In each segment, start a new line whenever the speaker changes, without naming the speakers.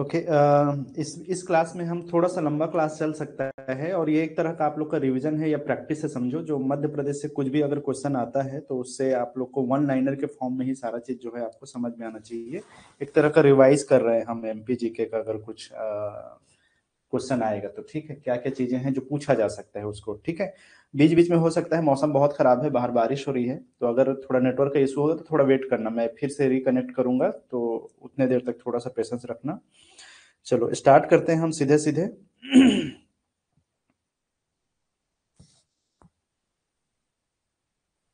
okay okay, इस इस class में हम थोड़ा सा लंबा क्लास चल सकता है और ये एक तरह का आप लोग का रिवीजन है या प्रैक्टिस है समझो जो मध्य प्रदेश से कुछ भी अगर क्वेश्चन आता है तो उससे आप लोग को वन लाइनर के फॉर्म में ही सारा चीज जो है आपको समझ में आना चाहिए एक तरह का रिवाइज कर रहे हैं हम एम पी जी के का अगर कुछ आ, क्वेश्चन आएगा तो ठीक है क्या क्या चीजें हैं जो पूछा जा सकता है उसको ठीक है बीच बीच में हो सकता है मौसम बहुत खराब है बाहर बारिश हो रही है तो अगर थोड़ा नेटवर्क का इशू होगा तो थोड़ा वेट करना मैं फिर से रिकनेक्ट करूंगा तो उतने देर तक थोड़ा सा पेशेंस रखना चलो स्टार्ट करते हैं हम सीधे सीधे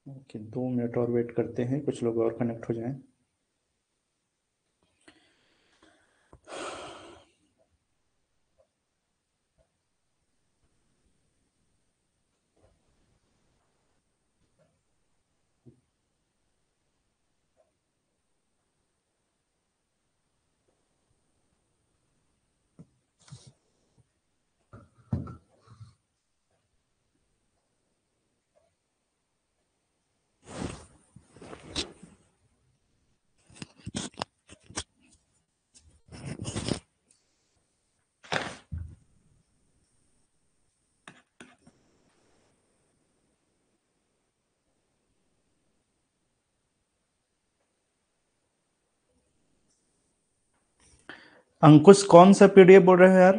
ओके दो मिनट और वेट करते हैं कुछ लोग और कनेक्ट हो जाएं अंकुश कौन सा पीडीएफ बोल रहे हो यार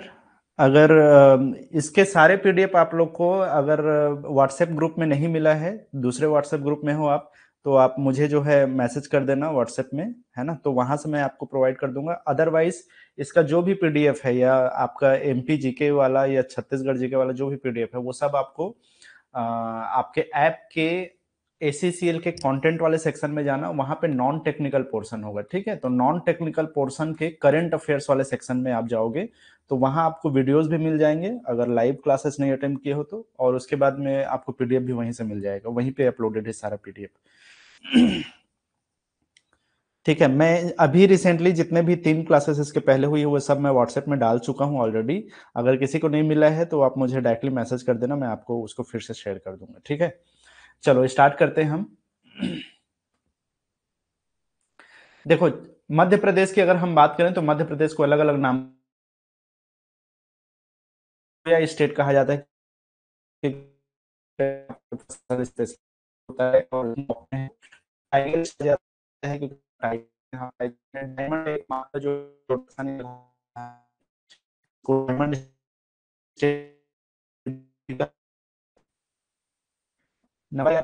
अगर इसके सारे पीडीएफ आप लोग को अगर व्हाट्सएप ग्रुप में नहीं मिला है दूसरे व्हाट्सएप ग्रुप में हो आप तो आप मुझे जो है मैसेज कर देना व्हाट्सएप में है ना तो वहां से मैं आपको प्रोवाइड कर दूंगा अदरवाइज इसका जो भी पीडीएफ है या आपका एम के वाला या छत्तीसगढ़ जीके वाला जो भी पीडीएफ है वो सब आपको आ, आपके ऐप के एसीसीएल के कंटेंट वाले सेक्शन में जाना वहां पे नॉन टेक्निकल पोर्शन होगा ठीक है तो नॉन टेक्निकल पोर्शन के करंट अफेयर्स वाले सेक्शन में आप जाओगे तो वहां आपको वीडियोस भी मिल जाएंगे अगर लाइव क्लासेस नहीं अटेंड किए हो तो और उसके बाद में आपको पीडीएफ भी वहीं से मिल जाएगा वहीं पे अपलोडेड है सारा पीडीएफ ठीक है मैं अभी रिसेंटली जितने भी तीन क्लासेस इसके पहले हुई वो सब मैं व्हाट्सएप में डाल चुका हूँ ऑलरेडी अगर किसी को नहीं मिला है तो आप मुझे डायरेक्टली मैसेज कर देना मैं आपको उसको फिर से शेयर कर दूंगा ठीक है चलो स्टार्ट करते हैं हम देखो मध्य प्रदेश की अगर हम बात करें तो मध्य प्रदेश को अलग अलग नाम
या स्टेट कहा जाता है जो
Now I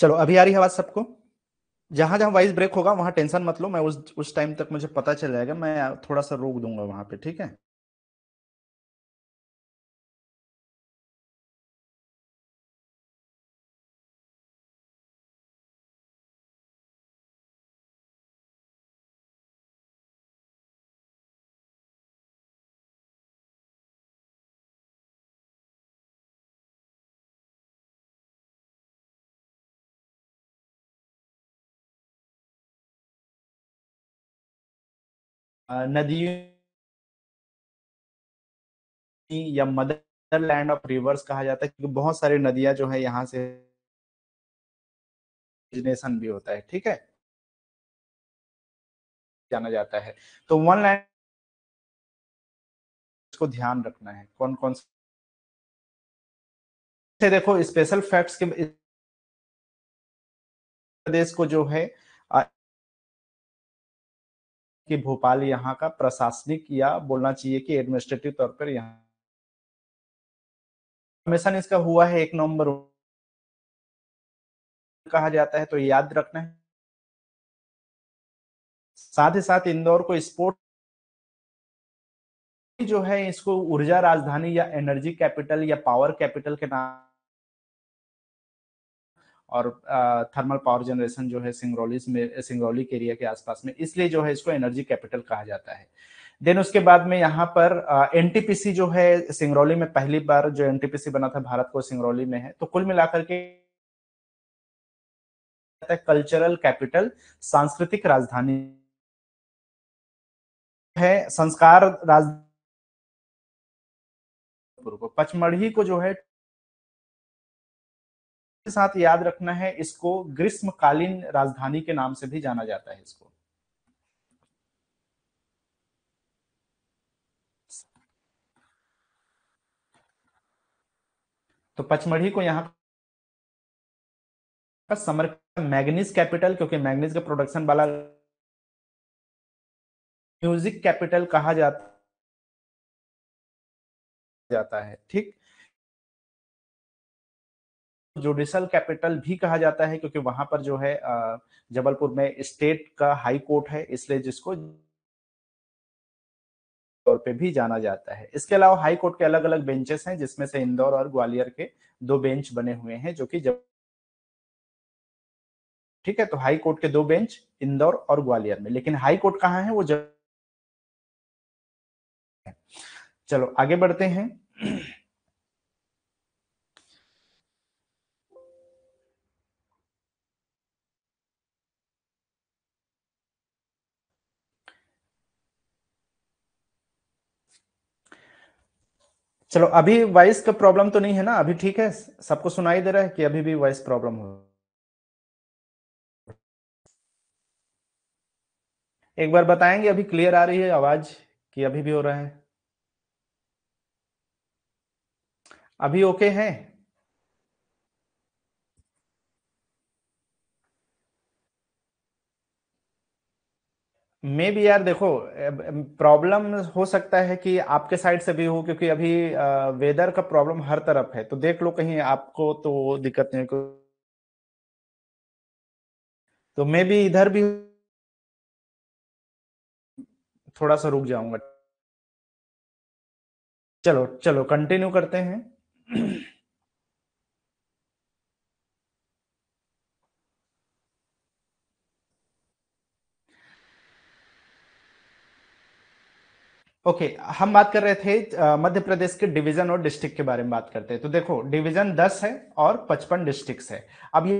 चलो अभी आ रही है आवाज सबको जहां जहां वॉइस ब्रेक होगा वहां टेंशन मत लो मैं उस उस टाइम तक मुझे पता चल जाएगा मैं थोड़ा सा रोक दूंगा वहां पे ठीक है
नदियों या मदर लैंड ऑफ रिवर्स कहा जाता है क्योंकि बहुत सारी नदियां जो है यहाँ से भी होता है ठीक है जाना जाता है तो वन लैंड को ध्यान रखना है कौन कौन से देखो स्पेशल फैक्ट्स के प्रदेश को जो है कि भोपाल यहाँ का प्रशासनिक या बोलना चाहिए कि एडमिनिस्ट्रेटिव तौर पर यहाँ कमीशन इसका हुआ है एक नवंबर कहा जाता है तो याद रखना है साथ ही साथ इंदौर को स्पोर्ट जो है इसको ऊर्जा राजधानी या एनर्जी कैपिटल
या पावर कैपिटल के नाम और थर्मल पावर जनरेशन जो है सिंगरौली में सिंगरौली के एरिया के आसपास में इसलिए जो है इसको एनर्जी कैपिटल कहा जाता है देन उसके बाद में यहाँ पर एनटीपीसी जो है सिंगरौली में पहली बार जो एनटीपीसी बना था भारत को सिंगरौली में है तो कुल मिलाकर के
कल्चरल कैपिटल सांस्कृतिक राजधानी है संस्कार राज पचमढ़ी
को जो है के साथ याद रखना है इसको ग्रीष्मकालीन राजधानी के नाम से भी जाना जाता है इसको
तो पचमढ़ी को यहां का समर मैग्नीज कैपिटल क्योंकि मैग्नीज का प्रोडक्शन वाला म्यूजिक कैपिटल कहा जाता जाता है ठीक
जुडिशल कैपिटल भी कहा जाता है क्योंकि वहां पर जो है जबलपुर में स्टेट का हाई कोर्ट है इसलिए जिसको तौर पे भी जाना जाता है इसके अलावा हाई कोर्ट के अलग अलग बेंचेस हैं जिसमें से इंदौर और ग्वालियर के दो बेंच बने हुए हैं जो कि जब ठीक है तो हाई कोर्ट के दो बेंच इंदौर और ग्वालियर में लेकिन हाई कोर्ट कहाँ है वो जब चलो आगे बढ़ते हैं चलो अभी वॉइस का प्रॉब्लम तो नहीं है ना अभी ठीक है सबको सुनाई दे रहा है कि अभी भी वॉइस प्रॉब्लम हो एक बार बताएंगे अभी क्लियर आ रही है आवाज कि अभी भी हो रहा है अभी ओके okay है मे भी यार देखो प्रॉब्लम हो सकता है कि आपके साइड से भी हो क्योंकि अभी वेदर का प्रॉब्लम हर तरफ है तो देख लो कहीं आपको तो दिक्कत नहीं
तो मे भी इधर भी थोड़ा सा रुक जाऊंगा चलो चलो कंटिन्यू करते हैं
ओके okay, हम बात कर रहे थे मध्य प्रदेश के डिवीजन और डिस्ट्रिक्ट के बारे में बात करते हैं तो देखो डिवीजन दस है और पचपन डिस्ट्रिक्ट है अब ये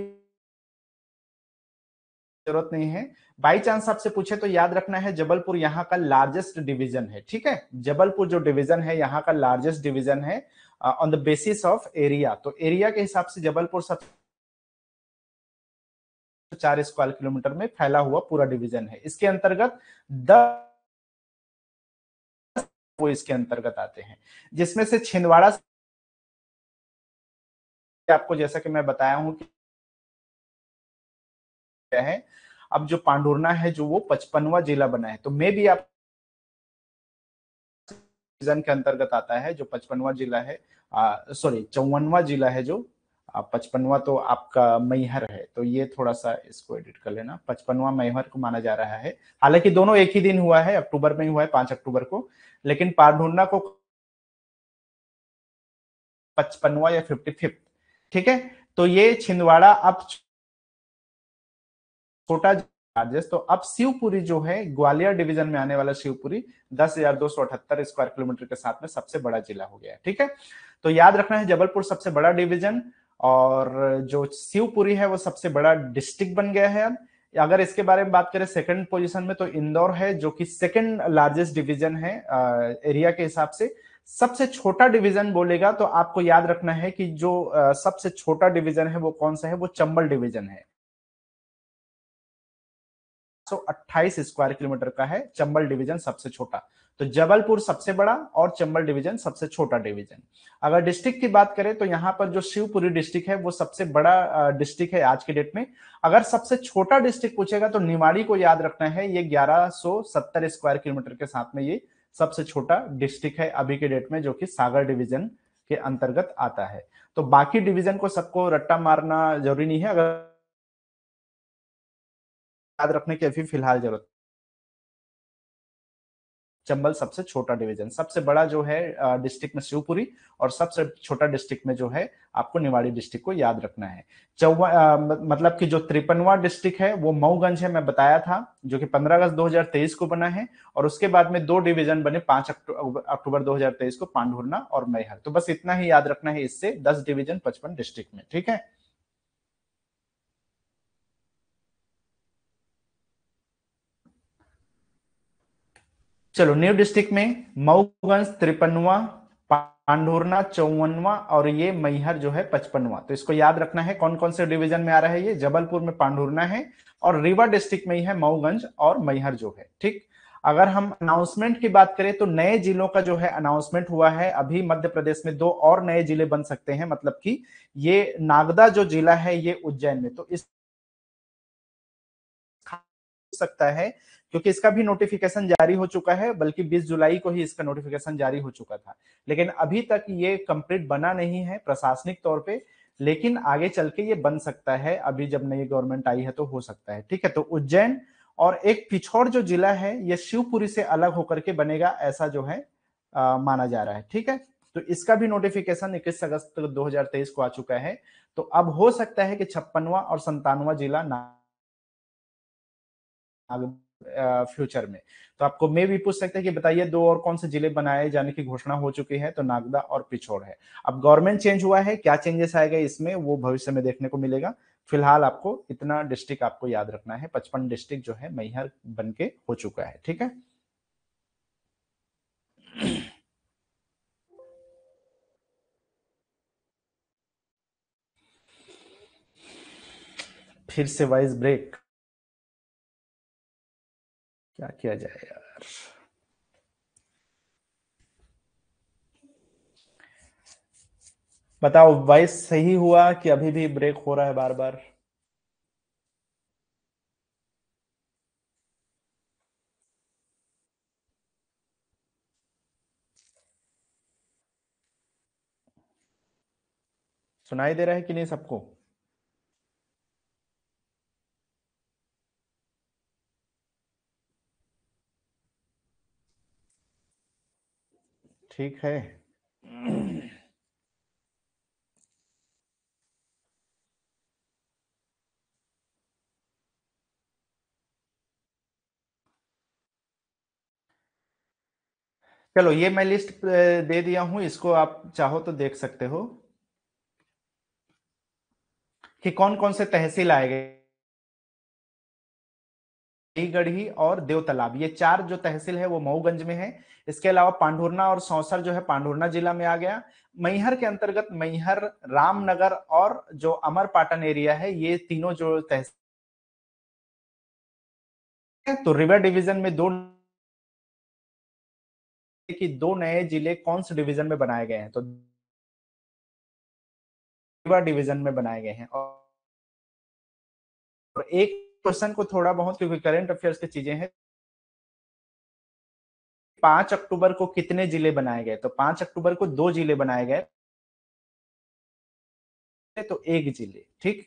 जरूरत नहीं है बाई चांस आपसे पूछे तो याद रखना है जबलपुर यहाँ का लार्जेस्ट डिवीजन है ठीक है जबलपुर जो डिवीजन है यहाँ का लार्जेस्ट डिवीजन है on the basis of area तो एरिया के हिसाब से जबलपुर सब चार स्क्वायर किलोमीटर में फैला हुआ पूरा डिवीजन है इसके अंतर्गत दस वो इसके अंतर्गत आते हैं जिसमें से छिंदवाड़ा
आपको जैसा कि मैं बताया हूं कि
है अब जो पांडुरना है जो वो पचपनवा जिला बना है तो मे भी आप के अंतर्गत आता है जो पचपनवा जिला है सॉरी चौवनवा जिला है जो पचपनवा तो आपका मैहर है तो ये थोड़ा सा इसको एडिट कर लेना पचपनवा मैहर को माना जा रहा है हालांकि दोनों एक ही दिन हुआ है अक्टूबर में हुआ है पांच अक्टूबर को लेकिन पारढोन्ना को पचपनवा या फिफ्टी फिफ्थ ठीक है तो ये छिंदवाड़ा अब छोटा चार्जेस तो अब शिवपुरी जो है ग्वालियर डिवीजन में आने वाला शिवपुरी दस हजार दो सौ अठहत्तर स्क्वायर किलोमीटर के साथ में सबसे बड़ा जिला हो गया ठीक है तो याद रखना है जबलपुर सबसे बड़ा डिवीजन और जो शिवपुरी है वो सबसे बड़ा डिस्ट्रिक्ट बन गया है अब अगर इसके बारे में बात करें सेकंड पोजीशन में तो इंदौर है जो कि सेकंड लार्जेस्ट डिवीजन है एरिया के हिसाब से सबसे छोटा डिवीजन बोलेगा तो आपको याद रखना है कि जो सबसे छोटा डिवीजन है वो कौन सा है वो चंबल डिवीजन है अट्ठाईस स्क्वायर किलोमीटर का है चंबल डिवीजन सबसे छोटा तो जबलपुर सबसे बड़ा और चंबल डिवीजन सबसे छोटा डिवीजन अगर डिस्ट्रिक्ट की बात करें तो यहाँ पर जो शिवपुरी डिस्ट्रिक्ट है वो सबसे बड़ा डिस्ट्रिक्ट है आज के डेट में अगर सबसे छोटा डिस्ट्रिक्ट पूछेगा तो निवाड़ी को याद रखना है ये ग्यारह स्क्वायर किलोमीटर के साथ में ये सबसे छोटा डिस्ट्रिक्ट है अभी के डेट में जो कि सागर डिवीजन के अंतर्गत आता है तो बाकी डिवीजन को सबको रट्टा मारना जरूरी नहीं है अगर
याद रखने की अभी फिलहाल जरूरत
चंबल सबसे छोटा डिवीजन सबसे बड़ा जो है डिस्ट्रिक्ट में शिवपुरी और सबसे छोटा डिस्ट्रिक्ट में जो है आपको निवाड़ी डिस्ट्रिक्ट को याद रखना है चौवा मतलब कि जो त्रिपनवा डिस्ट्रिक्ट है वो मऊगंज है मैं बताया था जो कि 15 अगस्त 2023 को बना है और उसके बाद में दो डिवीजन बने पांच अक्टूबर 2023 को पांडुरना और मैहर तो बस इतना ही याद रखना है इससे दस डिवीजन पचपन डिस्ट्रिक्ट में ठीक है चलो न्यू डिस्ट्रिक्ट में मऊगंज त्रिपनवा पांडुरना चौवनवा और ये मैहर जो है पचपनवा तो इसको याद रखना है कौन कौन से डिवीजन में आ रहा है ये जबलपुर में पांडुरना है और रिवर डिस्ट्रिक्ट में ही है मऊगंज और मैहर जो है ठीक अगर हम अनाउंसमेंट की बात करें तो नए जिलों का जो है अनाउंसमेंट हुआ है अभी मध्य प्रदेश में दो और नए जिले बन सकते हैं मतलब कि ये नागदा जो जिला है ये उज्जैन में तो इस सकता है क्योंकि इसका भी नोटिफिकेशन जारी हो चुका है बल्कि 20 जुलाई को ही इसका नोटिफिकेशन जारी हो चुका था लेकिन अभी तक ये कंप्लीट बना नहीं है प्रशासनिक तौर पे लेकिन आगे चल के ये बन सकता है अभी जब नई गवर्नमेंट आई है तो हो सकता है ठीक है तो उज्जैन और एक पिछौर जो जिला है ये शिवपुरी से अलग होकर के बनेगा ऐसा जो है आ, माना जा रहा है ठीक है तो इसका भी नोटिफिकेशन 21 अगस्त 2023 को आ चुका है तो अब हो सकता है कि छप्पनवा और संतानवा जिला ना फ्यूचर में तो आपको मैं भी पूछ सकते हैं कि बताइए दो और कौन से जिले बनाए जाने की घोषणा हो चुकी है तो नागदा और पिछोड़ है अब गवर्नमेंट चेंज हुआ है क्या चेंजेस आएगा इसमें वो भविष्य में देखने को मिलेगा फिलहाल आपको इतना डिस्ट्रिक्ट आपको याद रखना है पचपन डिस्ट्रिक्ट जो है मैहर बन के हो चुका है ठीक है फिर से
वाइज ब्रेक क्या किया जाए यार
बताओ वॉइस सही हुआ कि अभी भी ब्रेक हो रहा है बार बार सुनाई दे रहा है कि नहीं सबको ठीक है चलो ये मैं लिस्ट दे दिया हूं इसको आप चाहो तो देख सकते हो कि कौन कौन से तहसील आएगा अलीगढ़ी और देवतालाब ये चार जो तहसील है वो मऊगंज में है इसके अलावा पांडुरना और सौसर जो है पांडुरना जिला में आ गया मैहर के अंतर्गत मैहर रामनगर और जो अमरपाटन एरिया है ये तीनों जो तहसील
तो रिवर डिवीजन में दो कि दो नए जिले कौन से डिवीजन में बनाए गए हैं तो रिवर डिवीजन में बनाए गए हैं और
एक क्वेश्चन को थोड़ा बहुत क्योंकि करंट अफेयर्स की चीजें हैं पांच अक्टूबर को कितने जिले बनाए गए तो पांच अक्टूबर को दो जिले बनाए गए
तो एक जिले ठीक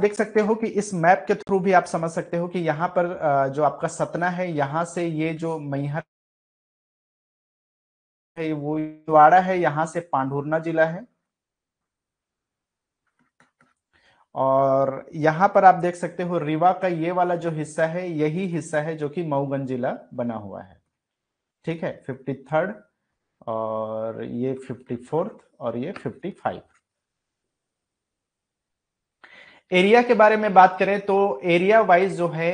देख सकते हो कि इस मैप के थ्रू भी आप समझ सकते हो कि यहाँ पर जो आपका सतना है यहाँ से ये जो मैहर है वो द्वारा है यहाँ से पांडुरना जिला है और यहाँ पर आप देख सकते हो रीवा का ये वाला जो हिस्सा है यही हिस्सा है जो कि मऊगंज जिला बना हुआ है ठीक है फिफ्टी थर्ड और ये फिफ्टी फोर्थ और ये फिफ्टी फाइव एरिया के बारे में बात करें तो एरिया वाइज जो है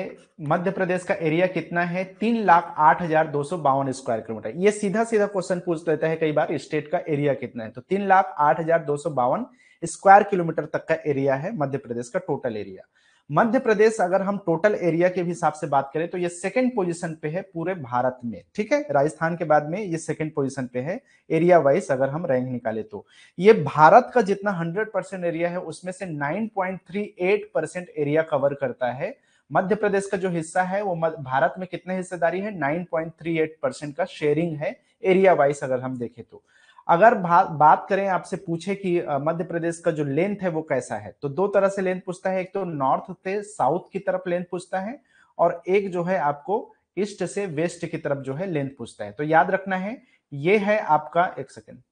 मध्य प्रदेश का एरिया कितना है तीन लाख आठ हजार दो सौ बावन स्क्वायर किलोमीटर ये सीधा सीधा क्वेश्चन पूछ लेता है कई बार स्टेट का एरिया कितना है तो तीन लाख आठ हजार दो सौ बावन स्क्वायर किलोमीटर तक का एरिया है मध्य प्रदेश का टोटल एरिया मध्य प्रदेश अगर हम टोटल एरिया के हिसाब से बात करें तो ये सेकंड पोजीशन पे है पूरे भारत में ठीक है राजस्थान के बाद में ये सेकंड पोजीशन पे है एरिया वाइज अगर हम रैंक निकाले तो ये भारत का जितना 100 परसेंट एरिया है उसमें से 9.38 परसेंट एरिया कवर करता है मध्य प्रदेश का जो हिस्सा है वो भारत में कितने हिस्सेदारी है नाइन का शेयरिंग है एरिया वाइज अगर हम देखें तो अगर बात करें आपसे पूछे कि मध्य प्रदेश का जो लेंथ है वो कैसा है तो दो तरह से लेंथ पूछता है एक तो नॉर्थ से साउथ की तरफ लेंथ पूछता है और एक जो है आपको ईस्ट से वेस्ट की तरफ जो है लेंथ पूछता है तो याद रखना है ये है आपका एक सेकेंड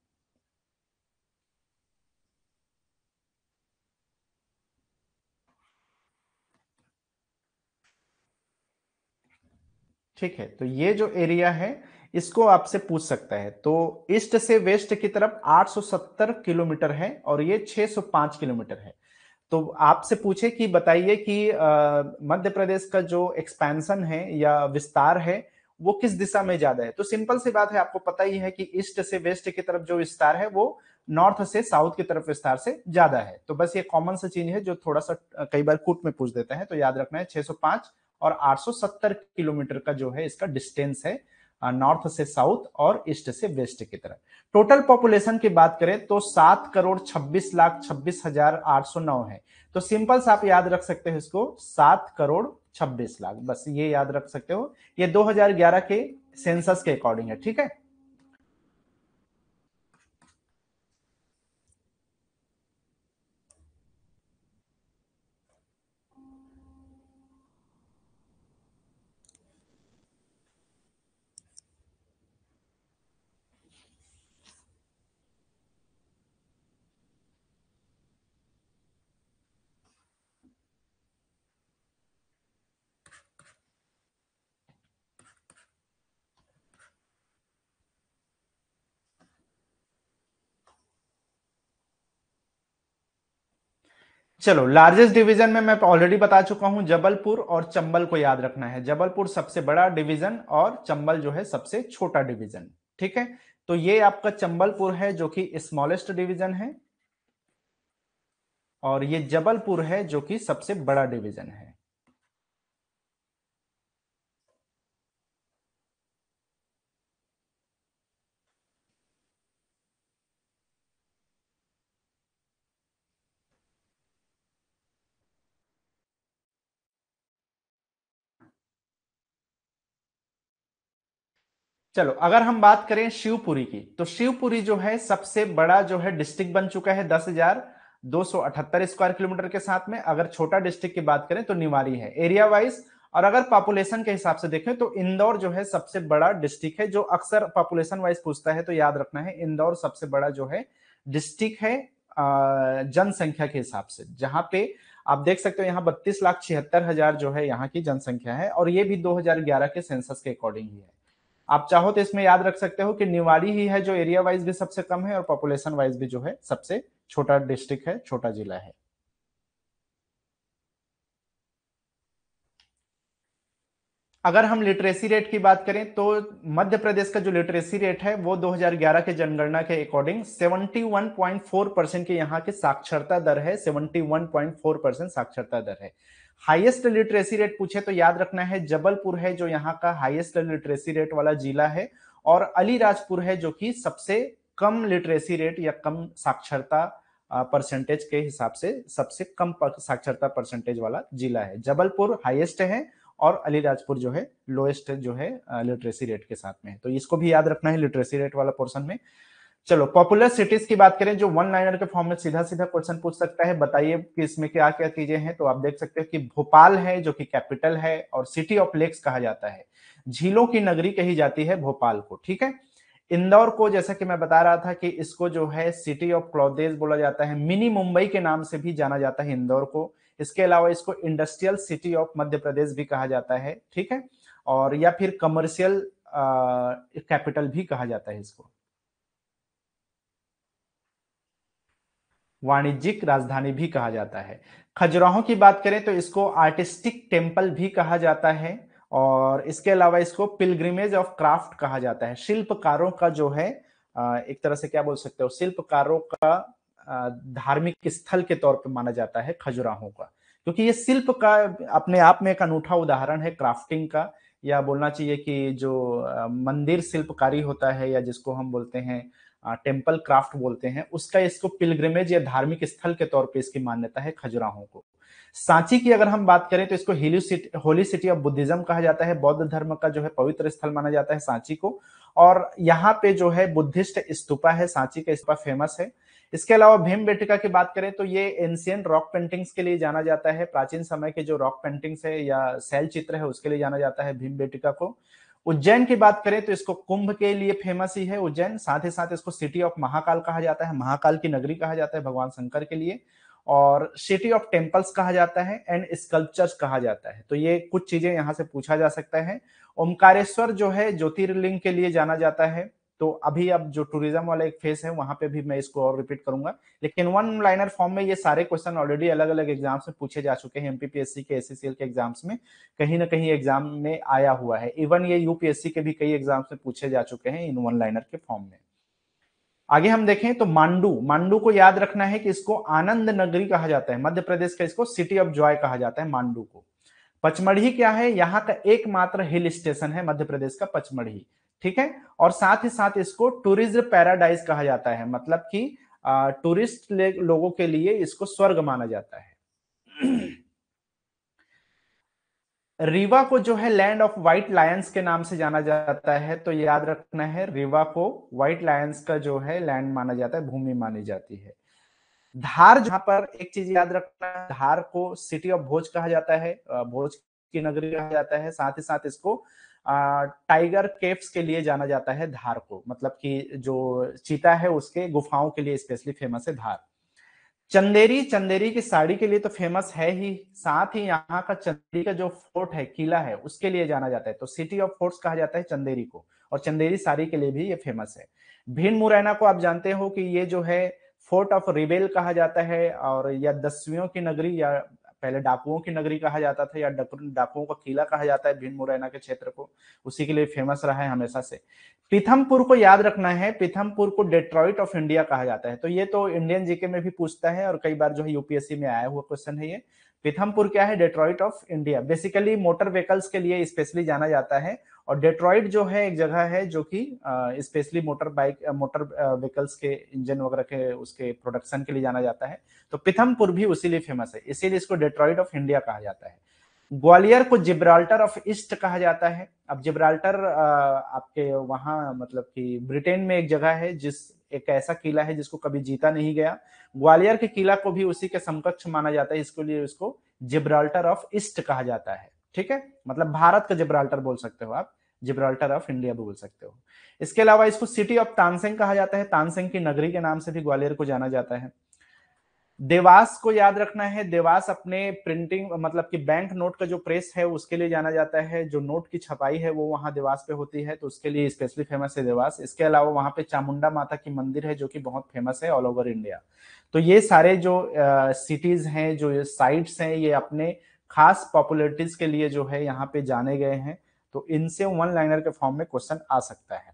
ठीक है तो ये जो एरिया है इसको आपसे पूछ सकता है तो ईस्ट से वेस्ट की तरफ 870 किलोमीटर है और ये 605 किलोमीटर है तो आपसे पूछे कि बताइए कि मध्य प्रदेश का जो एक्सपेंशन है या विस्तार है वो किस दिशा में ज्यादा है तो सिंपल सी बात है आपको पता ही है कि ईस्ट से वेस्ट की तरफ जो विस्तार है वो नॉर्थ से साउथ की तरफ विस्तार से ज्यादा है तो बस ये कॉमन सा चीज है जो थोड़ा सा कई बार कूट में पूछ देता है तो याद रखना है 605 और 870 किलोमीटर का जो है इसका डिस्टेंस है नॉर्थ से साउथ और ईस्ट से वेस्ट की तरफ टोटल पॉपुलेशन की बात करें तो सात करोड़ छब्बीस लाख छब्बीस हजार आठ सौ नौ है तो सिंपल से आप याद रख सकते हो इसको सात करोड़ छब्बीस लाख बस ये याद रख सकते हो ये 2011 के सेंसस के अकॉर्डिंग है ठीक है चलो लार्जेस्ट डिवीजन में मैं ऑलरेडी बता चुका हूं जबलपुर और चंबल को याद रखना है जबलपुर सबसे बड़ा डिवीजन और चंबल जो है सबसे छोटा डिवीजन ठीक है तो ये आपका चंबलपुर है जो कि स्मॉलेस्ट डिवीजन है और ये जबलपुर है जो कि सबसे बड़ा डिवीजन है चलो अगर हम बात करें शिवपुरी की तो शिवपुरी जो है सबसे बड़ा जो है डिस्ट्रिक्ट बन चुका है दस हजार दो सौ अठहत्तर स्क्वायर किलोमीटर के साथ में अगर छोटा डिस्ट्रिक्ट की बात करें तो निवारी है एरिया वाइज और अगर पॉपुलेशन के हिसाब से देखें तो इंदौर जो है सबसे बड़ा डिस्ट्रिक्ट है जो अक्सर पॉपुलेशन वाइज पूछता है तो याद रखना है इंदौर सबसे बड़ा जो है डिस्ट्रिक्ट है जनसंख्या के हिसाब से जहां पे आप देख सकते हो यहाँ बत्तीस लाख छिहत्तर हजार जो है यहाँ की जनसंख्या है और ये भी 2011 के सेंसस के अकॉर्डिंग ही है आप चाहो तो इसमें याद रख सकते हो कि निवाड़ी ही है जो एरिया वाइज भी सबसे कम है और पॉपुलेशन वाइज भी जो है सबसे छोटा डिस्ट्रिक्ट है छोटा जिला है अगर हम लिटरेसी रेट की बात करें तो मध्य प्रदेश का जो लिटरेसी रेट है वो 2011 के जनगणना के अकॉर्डिंग 71.4 परसेंट के यहाँ की साक्षरता दर है 71.4 परसेंट साक्षरता दर है हाईएस्ट लिटरेसी रेट पूछे तो याद रखना है जबलपुर है जो यहाँ का हाईएस्ट लिटरेसी रेट वाला जिला है और अलीराजपुर है जो कि सबसे कम लिटरेसी रेट या कम साक्षरता परसेंटेज के हिसाब से सबसे कम साक्षरता परसेंटेज वाला जिला है जबलपुर हाईएस्ट है और अलीराजपुर जो है लोएस्ट जो है लिटरेसी रेट के साथ में तो इसको भी याद रखना है लिटरेसी रेट वाला पोर्सन में चलो पॉपुलर सिटीज की बात करें जो वन लाइनर के फॉर्म में सीधा सीधा क्वेश्चन पूछ सकता है बताइए कि इसमें क्या क्या चीजें हैं तो आप देख सकते हैं कि भोपाल है जो कि कैपिटल है और सिटी ऑफ लेक्स कहा जाता है झीलों की नगरी कही जाती है भोपाल को ठीक है इंदौर को जैसा कि मैं बता रहा था कि इसको जो है सिटी ऑफ क्लॉदेज बोला जाता है मिनी मुंबई के नाम से भी जाना जाता है इंदौर को इसके अलावा इसको industrial city of Madhya Pradesh भी कहा जाता है ठीक है और या फिर कमर्शियल कैपिटल भी कहा जाता है इसको वाणिज्यिक राजधानी भी कहा जाता है खजुराहो की बात करें तो इसको आर्टिस्टिक टेम्पल भी कहा जाता है और इसके अलावा इसको पिलग्रिमेज ऑफ क्राफ्ट कहा जाता है शिल्पकारों का जो है एक तरह से क्या बोल सकते हो शिल्पकारों का धार्मिक स्थल के तौर पर माना जाता है खजुराहो का क्योंकि ये शिल्प का अपने आप में एक अनूठा उदाहरण है क्राफ्टिंग का या बोलना चाहिए कि जो मंदिर शिल्पकारी होता है या जिसको हम बोलते हैं टेम्पल क्राफ्ट बोलते हैं उसका इसको पिलग्रिमेज या धार्मिक स्थल के तौर पे इसकी मान्यता है खजुराहों को सांची की अगर हम बात करें तो इसको होली सिटी ऑफ बुद्धिज्म कहा जाता है बौद्ध धर्म का जो है पवित्र स्थल माना जाता है सांची को और यहाँ पे जो है बुद्धिस्ट स्तूपा है सांची का स्तूपा फेमस है इसके अलावा भीम बेटिका की बात करें तो ये एंशियंट रॉक पेंटिंग्स के लिए जाना जाता है प्राचीन समय के जो रॉक पेंटिंग्स है या सैल चित्र है उसके लिए जाना जाता है भीम बेटिका को उज्जैन की बात करें तो इसको कुंभ के लिए फेमस ही है उज्जैन साथ ही साथ इसको सिटी ऑफ महाकाल कहा जाता है महाकाल की नगरी कहा जाता है भगवान शंकर के लिए और सिटी ऑफ टेम्पल्स कहा जाता है एंड स्कल्पचर्स कहा जाता है तो ये कुछ चीजें यहाँ से पूछा जा सकता है ओमकारेश्वर जो है ज्योतिर्लिंग के लिए जाना जाता है तो अभी अब जो टूरिज्म वाला एक फेस है वहां पे भी मैं इसको और रिपीट करूंगा लेकिन वन लाइनर फॉर्म में ये सारे क्वेश्चन ऑलरेडी अलग अलग एग्जाम्स में पूछे जा चुके हैं एमपीपीएससी के एस के एग्जाम्स में कहीं ना कहीं एग्जाम में आया हुआ है इवन ये यूपीएससी के भी कई एग्जाम्स में पूछे जा चुके हैं इन वन लाइनर के फॉर्म में आगे हम देखें तो मांडू मांडू को याद रखना है कि इसको आनंद नगरी कहा जाता है मध्य प्रदेश का इसको सिटी ऑफ जॉय कहा जाता है मांडू को पचमढ़ी क्या है यहाँ का एकमात्र हिल स्टेशन है मध्य प्रदेश का पचमढ़ी ठीक है और साथ ही साथ इसको टूरिज्म पैराडाइज कहा जाता है मतलब कि टूरिस्ट लोगों के लिए इसको स्वर्ग माना जाता है रीवा को जो है लैंड ऑफ व्हाइट लायंस के नाम से जाना जाता है तो याद रखना है रीवा को व्हाइट लायंस का जो है लैंड माना जाता है भूमि मानी जाती है धार जहां पर एक चीज याद रखना है धार को सिटी ऑफ भोज कहा जाता है भोज की नगरी कहा जाता है साथ ही साथ इसको टाइगर केव्स के लिए जाना जाता है धार को मतलब कि जो चीता है उसके गुफाओं के लिए स्पेशली फेमस है धार चंदेरी चंदेरी की साड़ी के लिए तो फेमस है ही साथ ही यहाँ का चंदेरी का जो फोर्ट है किला है उसके लिए जाना जाता है तो सिटी ऑफ फोर्ट्स कहा जाता है चंदेरी को और चंदेरी साड़ी के लिए भी ये फेमस है भीड़ मुरैना को आप जानते हो कि ये जो है फोर्ट ऑफ रिबेल कहा जाता है और या दसवियों की नगरी या पहले डाकुओं की नगरी कहा जाता था या डाकुओं का किला कहा जाता है भिंड मुरैना के क्षेत्र को उसी के लिए फेमस रहा है हमेशा से पीथमपुर को याद रखना है पीथमपुर को डेट्रॉइट ऑफ इंडिया कहा जाता है तो ये तो इंडियन जीके में भी पूछता है और कई बार जो है यूपीएससी में आया हुआ क्वेश्चन है ये पीथमपुर क्या है Detroit of India basically motor vehicles के लिए स्पेशली जाना जाता है और डेट्रॉइड जो है एक जगह है जो कि specially motor bike motor vehicles के इंजन वगैरह के उसके प्रोडक्शन के लिए जाना जाता है तो पिथमपुर भी उसी लिए फेमस है इसीलिए इसको डेट्रॉइड ऑफ इंडिया कहा जाता है ग्वालियर को जिब्राल्टर ऑफ ईस्ट कहा जाता है अब जिब्राल्टर आपके वहां मतलब कि ब्रिटेन में एक जगह है जिस एक ऐसा किला है जिसको कभी जीता नहीं गया ग्वालियर के किला को भी उसी के समकक्ष माना जाता है इसके लिए उसको जिब्राल्टर ऑफ ईस्ट कहा जाता है ठीक है मतलब भारत का जिब्राल्टर बोल सकते हो आप जिब्राल्टर ऑफ इंडिया भी बोल सकते हो इसके अलावा इसको सिटी ऑफ तानसेंग कहा जाता है तानसेंग की नगरी के नाम से भी ग्वालियर को जाना जाता है देवास को याद रखना है देवास अपने प्रिंटिंग मतलब कि बैंक नोट का जो प्रेस है उसके लिए जाना जाता है जो नोट की छपाई है वो वहां देवास पे होती है तो उसके लिए स्पेशली फेमस है देवास इसके अलावा वहां पे चामुंडा माता की मंदिर है जो कि बहुत फेमस है ऑल ओवर इंडिया तो ये सारे जो सिटीज uh, हैं जो साइट्स हैं ये अपने खास पॉपुलरिटीज के लिए जो है यहाँ पे जाने गए हैं तो इनसे वन लाइनर के फॉर्म में क्वेश्चन आ सकता है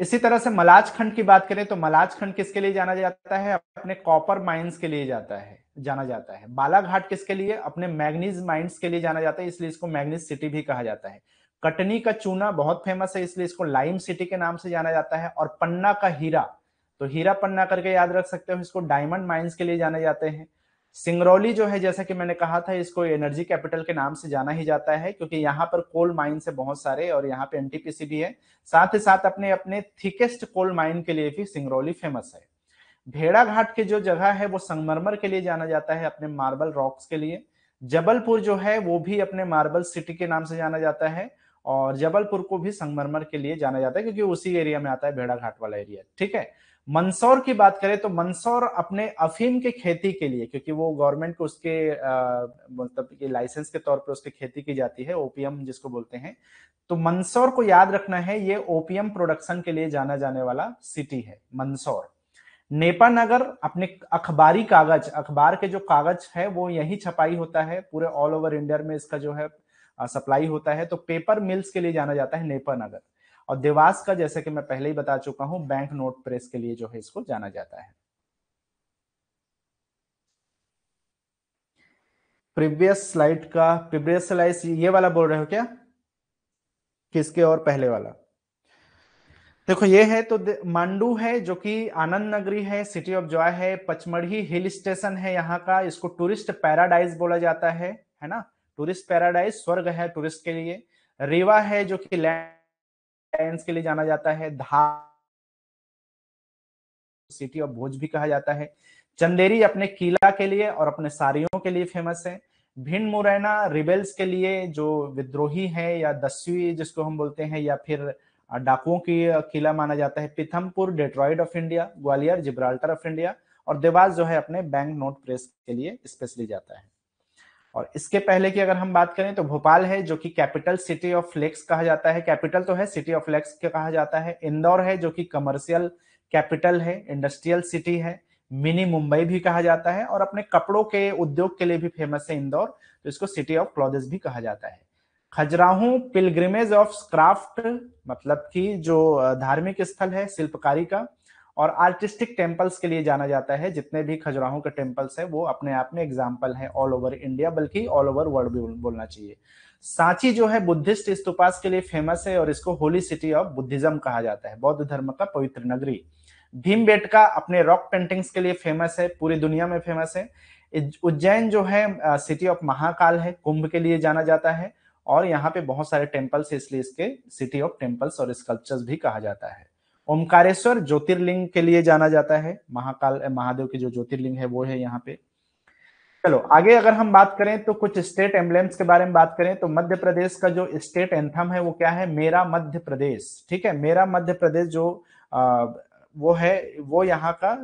इसी तरह से मलाज खंड की बात करें तो मलाज खंड किसके लिए जाना जाता है अपने कॉपर माइंस के लिए जाता है जाना जाता है बालाघाट किसके लिए अपने मैग्नीज माइंस के लिए जाना जाता है इसलिए इसको मैग्नीज सिटी भी कहा जाता है कटनी का चूना बहुत फेमस है इसलिए इसको लाइम सिटी के नाम से जाना जाता है और पन्ना का हीरा तो हीरा पन्ना करके याद रख सकते हो इसको डायमंड माइंस के लिए जाने जाते हैं सिंगरौली जो है जैसा कि मैंने कहा था इसको एनर्जी कैपिटल के नाम से जाना ही जाता है क्योंकि यहाँ पर कोल माइन से बहुत सारे और यहाँ पे एनटीपीसी भी है साथ ही साथ अपने अपने थिकेस्ट कोल माइन के लिए भी सिंगरौली फेमस है भेड़ाघाट की जो जगह है वो संगमरमर के लिए जाना जाता है अपने मार्बल रॉक्स के लिए जबलपुर जो है वो भी अपने मार्बल सिटी के नाम से जाना जाता है और जबलपुर को भी संगमरमर के लिए जाना जाता है क्योंकि उसी एरिया में आता है भेड़ाघाट वाला एरिया ठीक है मंदसौर की बात करें तो मंदसौर अपने अफीम के खेती के लिए क्योंकि वो गवर्नमेंट को उसके मतलब कि लाइसेंस के तौर पे उसकी खेती की जाती है ओपीएम जिसको बोलते हैं तो मंदसौर को याद रखना है ये ओपीएम प्रोडक्शन के लिए जाना जाने वाला सिटी है मंदसौर नेपा नगर अपने अखबारी कागज अखबार के जो कागज है वो यही छपाई होता है पूरे ऑल ओवर इंडिया में इसका जो है सप्लाई होता है तो पेपर मिल्स के लिए जाना जाता है नेपा नगर और देवास का जैसे कि मैं पहले ही बता चुका हूं बैंक नोट प्रेस के लिए जो है इसको जाना जाता है प्रीवियस स्लाइड का प्रीवियस स्लाइड ये वाला बोल रहे हो क्या किसके और पहले वाला देखो ये है तो मांडू है जो कि आनंद नगरी है सिटी ऑफ जॉय है पचमढ़ी हिल स्टेशन है यहाँ का इसको टूरिस्ट पैराडाइज बोला जाता है है ना टूरिस्ट पैराडाइज स्वर्ग है टूरिस्ट के लिए रीवा है जो कि लैंड साइंस के लिए जाना जाता है धार सिटी ऑफ भोज भी कहा जाता है चंदेरी अपने किला के लिए और अपने सारियों के लिए फेमस है भिंड मुरैना रिबेल्स के लिए जो विद्रोही है या दस्यु जिसको हम बोलते हैं या फिर डाकुओं की किला माना जाता है Pithampur Detroit of India Gwalior Gibraltar of India और देवास जो है अपने बैंक नोट प्रेस के लिए स्पेशली जाता है और इसके पहले की अगर हम बात करें तो भोपाल है जो कि कैपिटल सिटी ऑफ फ्लेक्स कहा जाता है कैपिटल तो है सिटी ऑफ फ्लेक्स कहा जाता है इंदौर है जो कि कमर्शियल कैपिटल है इंडस्ट्रियल सिटी है मिनी मुंबई भी कहा जाता है और अपने कपड़ों के उद्योग के लिए भी फेमस है इंदौर तो इसको सिटी ऑफ क्लॉथेस भी कहा जाता है खजराहू पिलग्रिमेज ऑफ क्राफ्ट मतलब कि जो धार्मिक स्थल है शिल्पकारी का और आर्टिस्टिक टेम्पल्स के लिए जाना जाता है जितने भी खजुराहों के टेम्पल्स हैं वो अपने आप में एग्जाम्पल है ऑल ओवर इंडिया बल्कि ऑल ओवर वर्ल्ड भी बोलना चाहिए सांची जो है बुद्धिस्ट स्तूपास के लिए फेमस है और इसको होली सिटी ऑफ बुद्धिज्म कहा जाता है बौद्ध धर्म का पवित्र नगरी भीमबेटका अपने रॉक पेंटिंग्स के लिए फेमस है पूरी दुनिया में फेमस है उज्जैन जो है सिटी ऑफ महाकाल है कुंभ के लिए जाना जाता है और यहाँ पे बहुत सारे टेम्पल्स है इसलिए इसके सिटी ऑफ टेम्पल्स और स्कल्पचर्स भी कहा जाता है ओमकारेश्वर ज्योतिर्लिंग के लिए जाना जाता है महाकाल महादेव के जो ज्योतिर्लिंग है वो है यहाँ पे चलो आगे अगर हम बात करें तो कुछ स्टेट एम्बलेम्स के बारे में बात करें तो मध्य प्रदेश का जो स्टेट एंथम है वो क्या है मेरा मध्य प्रदेश ठीक है मेरा मध्य प्रदेश जो आ, वो है वो यहाँ का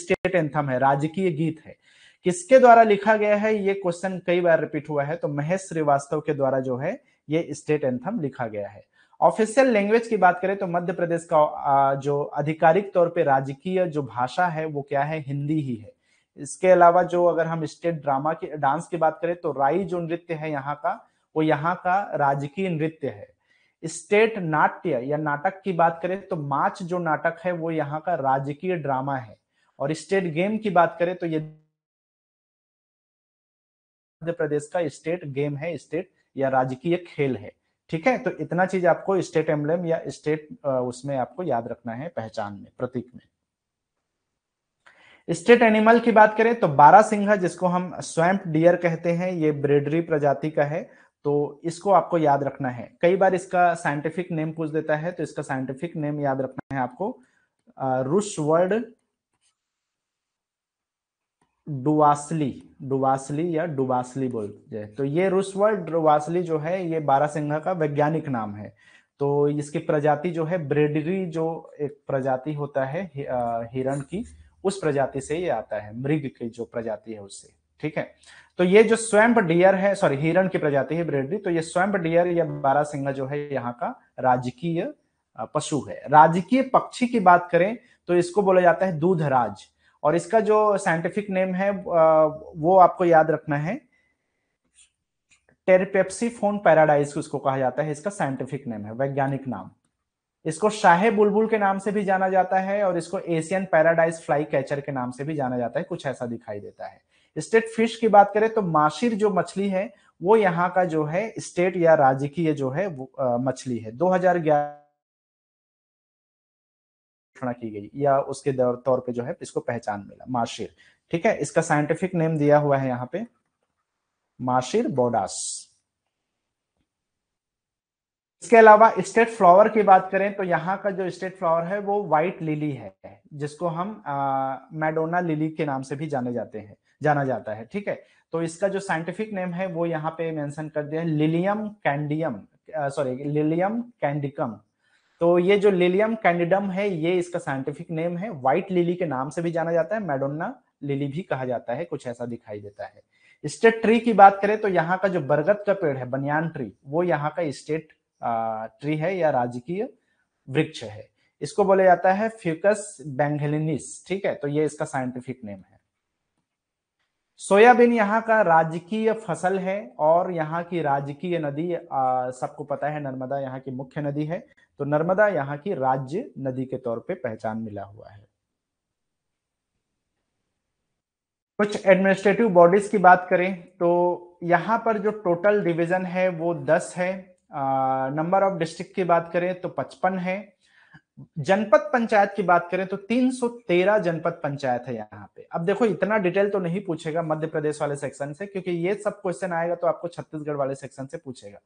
स्टेट एंथम है राजकीय गीत है किसके द्वारा लिखा गया है ये क्वेश्चन कई बार रिपीट हुआ है तो महेश श्रीवास्तव के द्वारा जो है ये स्टेट एंथम लिखा गया है ऑफिशियल लैंग्वेज की बात करें तो मध्य प्रदेश का जो आधिकारिक तौर पे राजकीय जो भाषा है वो क्या है हिंदी ही है इसके अलावा जो अगर हम स्टेट ड्रामा की डांस की बात करें तो राई जो नृत्य है यहाँ का वो यहाँ का राजकीय नृत्य है स्टेट नाट्य या नाटक की बात करें तो माच जो नाटक है वो यहाँ का राजकीय ड्रामा है और स्टेट गेम की बात करें तो ये मध्य प्रदेश का स्टेट गेम है स्टेट या राजकीय खेल है ठीक है तो इतना चीज आपको स्टेट एम्बलेम या स्टेट उसमें आपको याद रखना है पहचान में प्रतीक में स्टेट एनिमल की बात करें तो बारा सिंघा जिसको हम स्वैम्प डियर कहते हैं ये ब्रेडरी प्रजाति का है तो इसको आपको याद रखना है कई बार इसका साइंटिफिक नेम पूछ देता है तो इसका साइंटिफिक नेम याद रखना है आपको रुश वर्ड डुवासली डुवासली या डुबासली बोल जाए तो ये रुसवर डुवासली जो है ये बारा सिंह का वैज्ञानिक नाम है तो इसकी प्रजाति जो है ब्रेडरी जो एक प्रजाति होता है हिरण की उस प्रजाति से ये आता है मृग की जो प्रजाति है उससे ठीक है तो ये जो स्वयं डियर है सॉरी हिरण की प्रजाति है ब्रेडरी तो ये स्वयं डियर या बारा सिंघा जो है यहाँ का राजकीय पशु है राजकीय पक्षी की बात करें तो इसको बोला जाता है दूधराज और इसका जो साइंटिफिक नेम है वो आपको याद रखना है टेरपेप्सी फोन पैराडाइज उसको कहा जाता है इसका साइंटिफिक नेम है वैज्ञानिक नाम इसको शाहे बुलबुल के नाम से भी जाना जाता है और इसको एशियन पैराडाइज फ्लाई कैचर के नाम से भी जाना जाता है कुछ ऐसा दिखाई देता है स्टेट फिश की बात करें तो माशिर जो मछली है वो यहाँ का जो है स्टेट या राजकीय जो है वो मछली है 2011 घोषणा की गई या उसके तौर पे जो है इसको पहचान मिला माशिर ठीक है इसका साइंटिफिक नेम दिया हुआ है यहाँ पे माशिर बोडास इसके अलावा स्टेट फ्लावर की बात करें तो यहाँ का जो स्टेट फ्लावर है वो व्हाइट लिली है जिसको हम मैडोना लिली के नाम से भी जाने जाते हैं जाना जाता है ठीक है तो इसका जो साइंटिफिक नेम है वो यहाँ पे मेंशन कर दिया है lilium candidum sorry lilium candidum तो ये जो लिलियम कैंडिडम है ये इसका साइंटिफिक नेम है व्हाइट लिली के नाम से भी जाना जाता है मैडोना लिली भी कहा जाता है कुछ ऐसा दिखाई देता है स्टेट ट्री की बात करें तो यहाँ का जो बरगद का पेड़ है बनियान ट्री वो यहाँ का स्टेट ट्री है या राजकीय वृक्ष है इसको बोला जाता है फ्यूकस बैंगलिनिस ठीक है तो ये इसका साइंटिफिक नेम है सोयाबीन यहाँ का राजकीय फसल है और यहाँ की राजकीय नदी सबको पता है नर्मदा यहाँ की मुख्य नदी है तो नर्मदा यहाँ की राज्य नदी के तौर पे पहचान मिला हुआ है कुछ एडमिनिस्ट्रेटिव बॉडीज की बात करें तो यहाँ पर जो टोटल डिवीजन है वो दस है नंबर ऑफ डिस्ट्रिक्ट की बात करें तो पचपन है जनपद पंचायत की बात करें तो 313 जनपद पंचायत है यहाँ पे अब देखो इतना डिटेल तो नहीं पूछेगा मध्य प्रदेश वाले सेक्शन से क्योंकि ये सब क्वेश्चन आएगा तो आपको छत्तीसगढ़ वाले सेक्शन से पूछेगा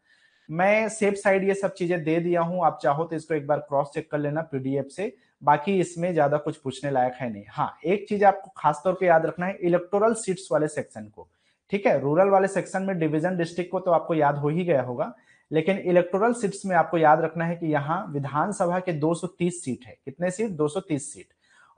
मैं सेफ साइड ये सब चीजें दे दिया हूं आप चाहो तो इसको एक बार क्रॉस चेक कर लेना पीडीएफ से बाकी इसमें ज्यादा कुछ पूछने लायक है नहीं हाँ एक चीज आपको खासतौर पर याद रखना है इलेक्टोरल सीट्स वाले सेक्शन को ठीक है रूरल वाले सेक्शन में डिवीजन डिस्ट्रिक्ट को तो आपको याद हो ही गया होगा लेकिन इलेक्टोरल सीट्स में आपको याद रखना है कि यहाँ विधानसभा के 230 सीट है कितने सीट 230 सीट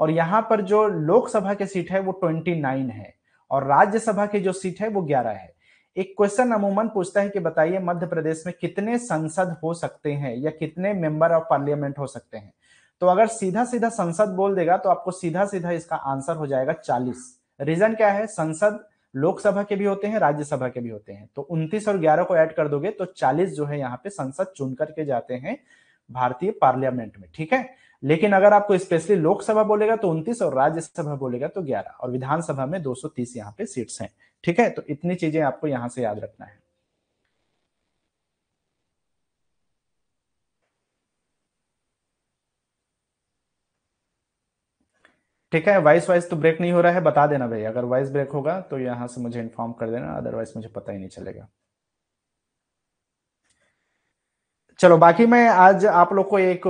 और यहाँ पर जो लोकसभा के सीट है वो 29 है और राज्यसभा के जो सीट है वो 11 है एक क्वेश्चन अमूमन पूछता है कि बताइए मध्य प्रदेश में कितने संसद हो सकते हैं या कितने मेंबर ऑफ पार्लियामेंट हो सकते हैं तो अगर सीधा सीधा संसद बोल देगा तो आपको सीधा सीधा इसका आंसर हो जाएगा चालीस रीजन क्या है संसद लोकसभा के भी होते हैं राज्यसभा के भी होते हैं तो उनतीस और ग्यारह को ऐड कर दोगे तो चालीस जो है यहाँ पे संसद चुन करके जाते हैं भारतीय पार्लियामेंट में ठीक है लेकिन अगर आपको स्पेशली लोकसभा बोलेगा तो उनतीस और राज्यसभा बोलेगा तो ग्यारह और विधानसभा में दो सौ तीस यहाँ पे सीट्स हैं ठीक है तो इतनी चीजें आपको यहां से याद रखना है ठीक है वाइस वाइस तो ब्रेक नहीं हो रहा है बता देना भाई अगर वाइस ब्रेक होगा तो यहां से मुझे इन्फॉर्म कर देना अदरवाइज मुझे पता ही नहीं चलेगा चलो बाकी मैं आज आप लोग को एक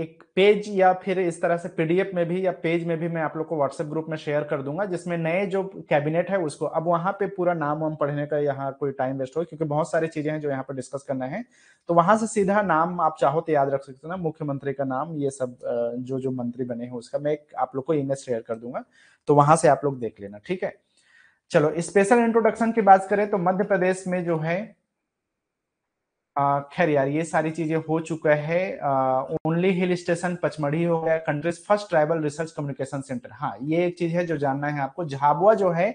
एक पेज या फिर इस तरह से पीडीएफ में भी या पेज में भी मैं आप लोग को व्हाट्सएप ग्रुप में शेयर कर दूंगा जिसमें नए जो कैबिनेट है उसको अब वहां पे पूरा नाम वाम पढ़ने का यहाँ कोई टाइम वेस्ट हो क्योंकि बहुत सारी चीजें हैं जो यहाँ पर डिस्कस करना है तो वहां से सीधा नाम आप चाहो तो याद रख सकते हो ना मुख्यमंत्री का नाम ये सब जो जो मंत्री बने हैं उसका मैं आप लोग को इमेज शेयर कर दूंगा तो वहां से आप लोग देख लेना ठीक है चलो स्पेशल इंट्रोडक्शन की बात करें तो मध्य प्रदेश में जो है खैर यार ये सारी चीजें हो चुका है ओनली हिल स्टेशन पचमढ़ी हो गया countries first tribal research communication centre हाँ ये एक चीज है जो जानना है आपको झाबुआ जो है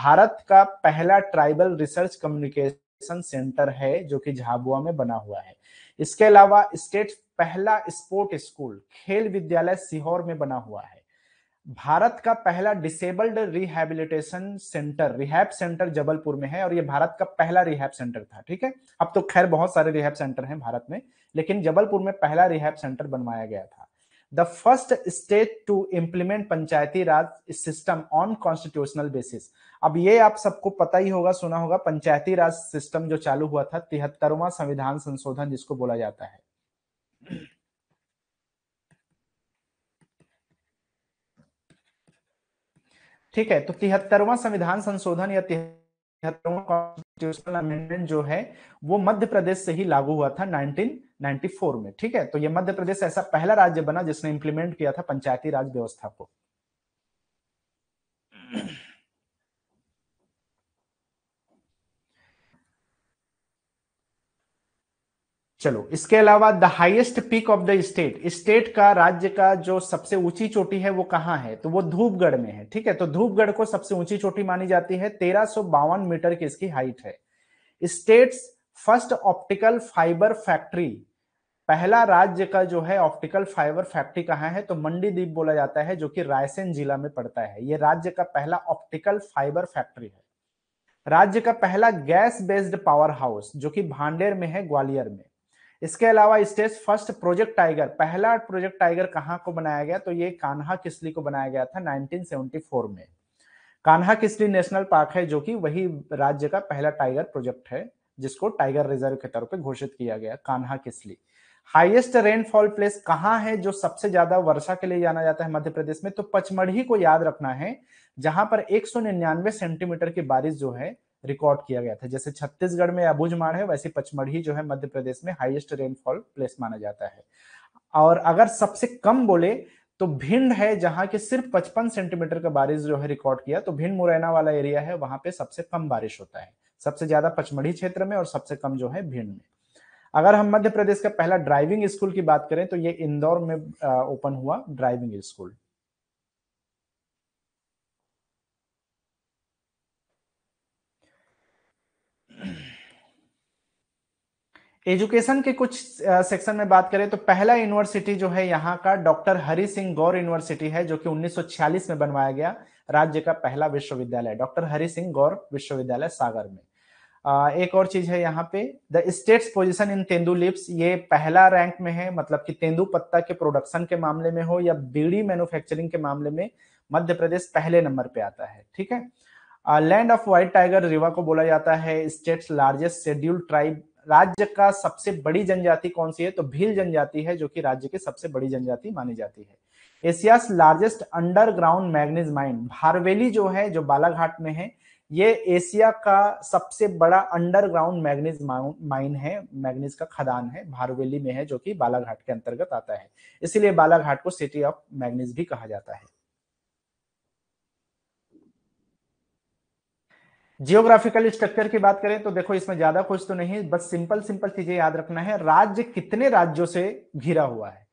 भारत का पहला ट्राइबल रिसर्च कम्युनिकेशन सेंटर है जो कि झाबुआ में बना हुआ है इसके अलावा स्टेट पहला स्पोर्ट स्कूल खेल विद्यालय सीहोर में बना हुआ है भारत का पहला disabled rehabilitation centre rehab centre Jabalpur में है और ये भारत का पहला रिहैब सेंटर था ठीक है अब तो खैर बहुत सारे रिहैब सेंटर हैं भारत में लेकिन जबलपुर में पहला रिहैब सेंटर बनवाया गया था the first state to implement Panchayati Raj system on constitutional basis अब ये आप सबको पता ही होगा सुना होगा पंचायती राज सिस्टम जो चालू हुआ था तिहत्तरवा संविधान संशोधन जिसको बोला जाता है ठीक है तो तिहत्तरवा संविधान संशोधन या तिहत्तरवा अमेंडमेंट जो है वो मध्य प्रदेश से ही लागू हुआ था 1994 में ठीक है तो ये मध्य प्रदेश ऐसा पहला राज्य बना जिसने इंप्लीमेंट किया था पंचायती राज व्यवस्था को चलो इसके अलावा the highest peak of the state state का राज्य का जो सबसे ऊंची चोटी है वो कहाँ है तो वो धूपगढ़ में है ठीक है तो धूपगढ़ को सबसे ऊंची चोटी मानी जाती है तेरह मीटर की इसकी हाइट है state's first optical fibre factory पहला राज्य का जो है ऑप्टिकल फाइबर फैक्ट्री कहाँ है तो मंडी द्वीप बोला जाता है जो कि रायसेन जिला में पड़ता है ये राज्य का पहला ऑप्टिकल फाइबर फैक्ट्री है राज्य का पहला गैस बेस्ड पावर हाउस जो कि भांडेर में है ग्वालियर में इसके अलावा स्टेज फर्स्ट प्रोजेक्ट टाइगर पहला प्रोजेक्ट टाइगर कहाँ को बनाया गया तो ये कान्हा किसली को बनाया गया था 1974 में कान्हा किसली नेशनल पार्क है जो कि वही राज्य का पहला टाइगर प्रोजेक्ट है जिसको टाइगर रिजर्व के तौर पर घोषित किया गया Kanha Kisli highest rainfall place कहाँ है जो सबसे ज्यादा वर्षा के लिए जाना जाता है मध्य प्रदेश में तो पचमढ़ी को याद रखना है जहां पर एक सेंटीमीटर की बारिश जो है रिकॉर्ड किया गया था जैसे छत्तीसगढ़ में अबूझमाड़ है वैसे पचमढ़ी जो है मध्य प्रदेश में हाईएस्ट रेनफॉल प्लेस माना जाता है और अगर सबसे कम बोले तो भिंड है जहां के सिर्फ 55 सेंटीमीटर का बारिश जो है रिकॉर्ड किया तो भिंड मुरैना वाला एरिया है वहां पे सबसे कम बारिश होता है सबसे ज्यादा पचमढ़ी क्षेत्र में और सबसे कम जो है भिंड में अगर हम मध्य प्रदेश का पहला ड्राइविंग स्कूल की बात करें तो ये इंदौर में ओपन हुआ ड्राइविंग स्कूल एजुकेशन के कुछ सेक्शन में बात करें तो पहला यूनिवर्सिटी जो है यहाँ का डॉक्टर हरि सिंह गौर यूनिवर्सिटी है जो कि 1946 में बनवाया गया राज्य का पहला विश्वविद्यालय डॉक्टर हरि सिंह गौर विश्वविद्यालय सागर में एक और चीज है यहाँ पे the state's position in tendu leaves ये पहला रैंक में है मतलब कि तेंदू पत्ता के प्रोडक्शन के मामले में हो या बीड़ी मैन्युफैक्चरिंग के मामले में मध्य प्रदेश पहले नंबर पे आता है ठीक है land of white tiger Rewa को बोला जाता है स्टेट्स लार्जेस्ट शेड्यूल्ड ट्राइब राज्य का सबसे बड़ी जनजाति कौन सी है तो भील जनजाति है जो कि राज्य की सबसे बड़ी जनजाति मानी जाती है Asia largest underground manganese mine Bharveli जो है जो बालाघाट में है ये एशिया का सबसे बड़ा अंडरग्राउंड मैग्नीज माइन है मैग्नीज का खदान है भारवेली में है जो कि बालाघाट के अंतर्गत आता है इसीलिए बालाघाट को सिटी ऑफ मैग्नीज भी कहा जाता है जियोग्राफिकल स्ट्रक्चर की बात करें तो देखो इसमें ज्यादा कुछ तो नहीं बस सिंपल सिंपल चीजें याद रखना है राज्य कितने राज्यों से घिरा हुआ है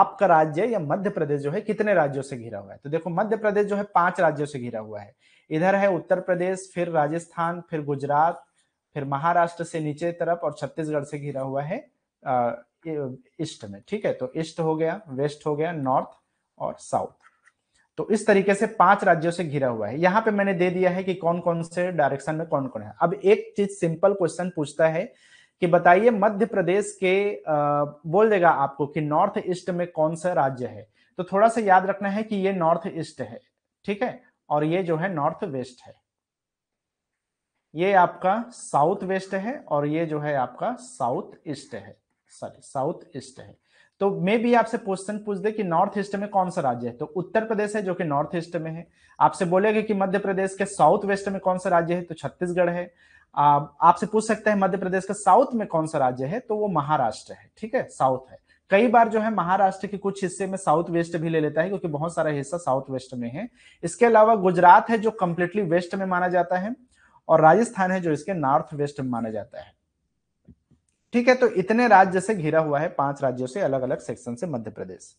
आपका राज्य या मध्य प्रदेश जो है कितने राज्यों से घिरा हुआ है तो देखो मध्य प्रदेश जो है पांच राज्यों से घिरा हुआ है इधर है उत्तर प्रदेश फिर राजस्थान फिर गुजरात फिर महाराष्ट्र से नीचे तरफ और छत्तीसगढ़ से घिरा हुआ है ईस्ट में ठीक है तो ईस्ट हो गया वेस्ट हो गया नॉर्थ और साउथ तो इस तरीके से पांच राज्यों से घिरा हुआ है यहां पे मैंने दे दिया है कि कौन कौन से डायरेक्शन में कौन कौन है अब एक चीज सिंपल क्वेश्चन पूछता है कि बताइए मध्य प्रदेश के बोल देगा आपको कि नॉर्थ ईस्ट में कौन सा राज्य है तो थोड़ा सा याद रखना है कि ये नॉर्थ ईस्ट है ठीक है और ये जो है नॉर्थ वेस्ट है ये आपका साउथ वेस्ट है और ये जो है आपका साउथ ईस्ट है सॉरी साउथ ईस्ट है तो मे भी आपसे क्वेश्चन पूछ दे कि नॉर्थ ईस्ट में कौन सा राज्य है तो उत्तर प्रदेश है जो कि नॉर्थ ईस्ट में है आपसे बोलेगा कि मध्य प्रदेश के साउथ वेस्ट में कौन सा राज्य है तो छत्तीसगढ़ है आपसे पूछ सकते हैं मध्य प्रदेश के साउथ में कौन सा राज्य है तो वो महाराष्ट्र है ठीक है साउथ है कई बार जो है महाराष्ट्र के कुछ हिस्से में साउथ वेस्ट भी ले लेता है क्योंकि बहुत सारा हिस्सा साउथ वेस्ट में है इसके अलावा गुजरात है जो कंप्लीटली वेस्ट में माना जाता है और राजस्थान है जो इसके नॉर्थ वेस्ट में माना जाता है ठीक है तो इतने राज्य से घिरा हुआ है पांच राज्यों से अलग अलग सेक्शन से मध्य प्रदेश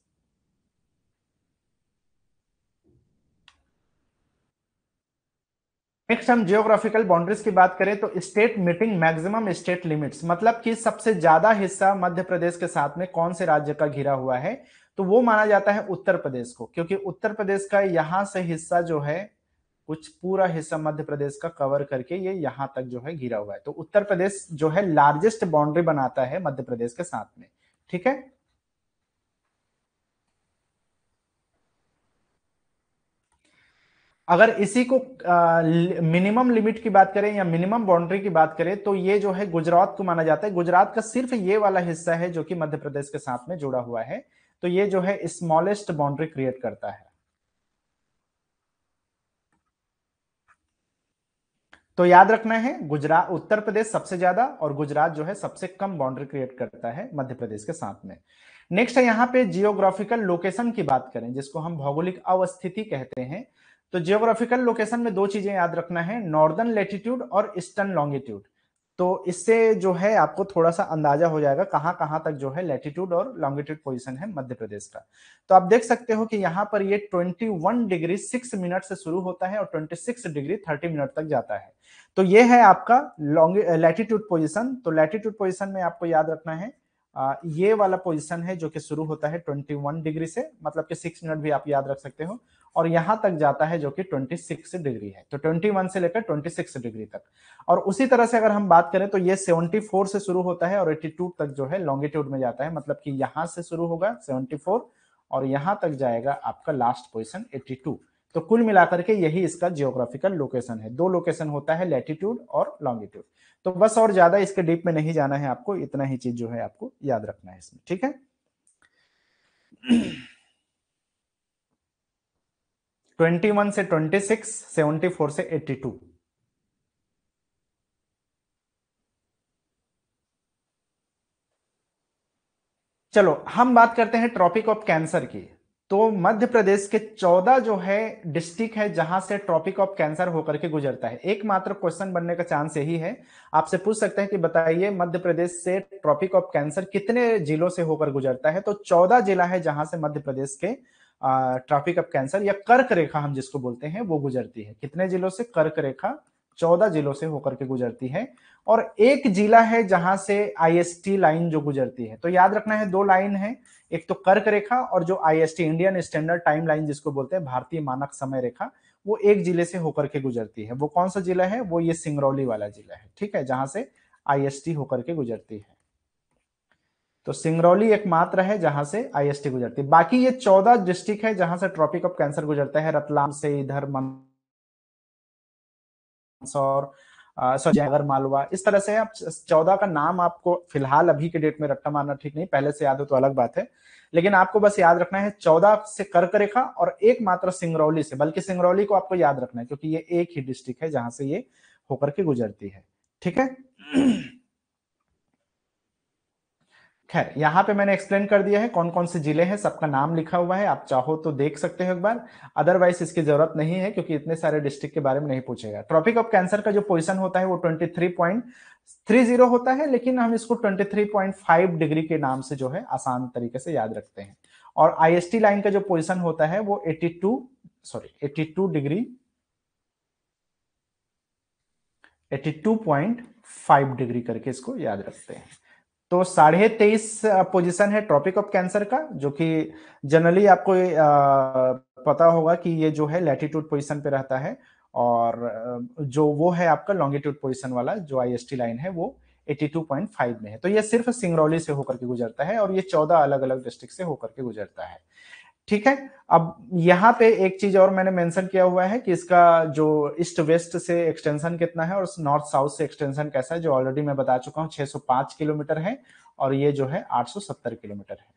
नेक्स्ट हम जियोग्राफिकल बाउंड्रीज की बात करें तो state meeting maximum state limits मतलब कि सबसे ज्यादा हिस्सा मध्य प्रदेश के साथ में कौन से राज्य का घिरा हुआ है तो वो माना जाता है उत्तर प्रदेश को क्योंकि उत्तर प्रदेश का यहां से हिस्सा जो है कुछ पूरा हिस्सा मध्य प्रदेश का कवर करके ये यहां तक जो है घिरा हुआ है तो उत्तर प्रदेश जो है लार्जेस्ट बाउंड्री बनाता है मध्य प्रदेश के साथ में ठीक है अगर इसी को मिनिमम लिमिट की बात करें या मिनिमम बाउंड्री की बात करें तो ये जो है गुजरात को माना जाता है गुजरात का सिर्फ ये वाला हिस्सा है जो कि मध्य प्रदेश के साथ में जुड़ा हुआ है तो ये जो है स्मॉलेस्ट बाउंड्री क्रिएट करता है तो याद रखना है गुजरात उत्तर प्रदेश सबसे ज्यादा और गुजरात जो है सबसे कम बाउंड्री क्रिएट करता है मध्य प्रदेश के साथ में नेक्स्ट है यहाँ पे जियोग्राफिकल लोकेशन की बात करें जिसको हम भौगोलिक अवस्थिति कहते हैं तो जियोग्राफिकल लोकेशन में दो चीजें याद रखना है नॉर्दर्न लेटिट्यूड और ईस्टर्न लॉन्गिट्यूड तो इससे जो है आपको थोड़ा सा अंदाजा हो जाएगा कहाँ कहाँ तक जो है लेटिट्यूड और लॉन्गिट्यूड पोजीशन है मध्य प्रदेश का तो आप देख सकते हो कि यहाँ पर ये 21 डिग्री 6 मिनट से शुरू होता है और 26 डिग्री 30 मिनट तक जाता है तो ये है आपका लॉन्ग लेटिट्यूड पोजिशन तो लैटिट्यूड पोजिशन में आपको याद रखना है ये वाला पोजिशन है जो कि शुरू होता है ट्वेंटी डिग्री से मतलब कि सिक्स मिनट भी आप याद रख सकते हो और यहां तक जाता है जो कि 26 डिग्री है तो 21 से लेकर 26 डिग्री तक और उसी तरह से अगर हम बात करें तो ये 74 से शुरू होता है और 82 तक जो है लॉन्गिट्यूड में जाता है मतलब कि यहाँ से शुरू होगा 74 और यहां तक जाएगा आपका लास्ट पोजिशन 82 तो कुल मिलाकर के यही इसका जियोग्राफिकल लोकेशन है दो लोकेशन होता है लैटिट्यूड और लॉन्गिट्यूड तो बस और ज्यादा इसके डीप में नहीं जाना है आपको इतना ही चीज जो है आपको याद रखना है इसमें ठीक है ट्वेंटी वन से ट्वेंटी सिक्स सेवेंटी फोर से एट्टी टू चलो हम बात करते हैं ट्रॉपिक ऑफ कैंसर की तो मध्य प्रदेश के चौदह जो है डिस्ट्रिक्ट है जहां से ट्रॉपिक ऑफ कैंसर होकर के गुजरता है एकमात्र क्वेश्चन बनने का चांस यही है आपसे पूछ सकते हैं कि बताइए मध्य प्रदेश से ट्रॉपिक ऑफ कैंसर कितने जिलों से होकर गुजरता है तो चौदह जिला है जहां से मध्य प्रदेश के ट्रॉपिक ऑफ कैंसर या कर्क रेखा हम जिसको बोलते हैं वो गुजरती है कितने जिलों से कर्क रेखा चौदह जिलों से होकर के गुजरती है और एक जिला है जहां से आईएसटी लाइन जो गुजरती है तो याद रखना है दो लाइन है एक तो कर्क रेखा और जो IST Indian standard time line जिसको बोलते हैं भारतीय मानक समय रेखा वो एक जिले से होकर के गुजरती है वो कौन सा जिला है वो ये सिंगरौली वाला जिला है ठीक है जहां से आईएसटी होकर के गुजरती है तो सिंगरौली एकमात्र है जहां से आईएसटी गुजरती है बाकी ये चौदह डिस्ट्रिक्ट है जहां से ट्रॉपिक ऑफ कैंसर गुजरता है रतलाम से इधर मन मंदसौर जयगर मालवा इस तरह से आप चौदह का नाम आपको फिलहाल अभी के डेट में रट्टा मारना ठीक नहीं पहले से याद हो तो अलग बात है लेकिन आपको बस याद रखना है चौदह से कर्क रेखा और एकमात्र सिंगरौली से बल्कि सिंगरौली को आपको याद रखना है क्योंकि ये एक ही डिस्ट्रिक्ट है जहां से ये होकर के गुजरती है ठीक है खैर यहाँ पे मैंने एक्सप्लेन कर दिया है कौन कौन से जिले हैं सबका नाम लिखा हुआ है आप चाहो तो देख सकते हो एक बार अदरवाइज इसकी जरूरत नहीं है क्योंकि इतने सारे डिस्ट्रिक्ट के बारे में नहीं पूछेगा ट्रॉपिक ऑफ कैंसर का जो पोजिशन होता है वो twenty three point three zero होता है लेकिन हम इसको twenty three point five degree के नाम से जो है आसान तरीके से याद रखते हैं और आईएसटी लाइन का जो पोजिशन होता है वो eighty two sorry eighty two degree eighty two point five degree करके इसको याद रखते हैं तो साढ़े तेईस पोजिशन है ट्रॉपिक ऑफ कैंसर का जो कि जनरली आपको पता होगा कि ये जो है लैटिट्यूड पोजिशन पे रहता है और जो वो है आपका लॉन्गिट्यूड पोजिशन वाला जो आई लाइन है वो 82.5 में है तो ये सिर्फ सिंगरौली से होकर के गुजरता है और ये 14 अलग अलग डिस्ट्रिक्ट से होकर के गुजरता है ठीक है अब यहाँ पे एक चीज और मैंने मेंशन किया हुआ है कि इसका जो ईस्ट वेस्ट से एक्सटेंशन कितना है और नॉर्थ साउथ से एक्सटेंशन कैसा है जो ऑलरेडी मैं बता चुका हूँ 605 किलोमीटर है और ये जो है 870 किलोमीटर है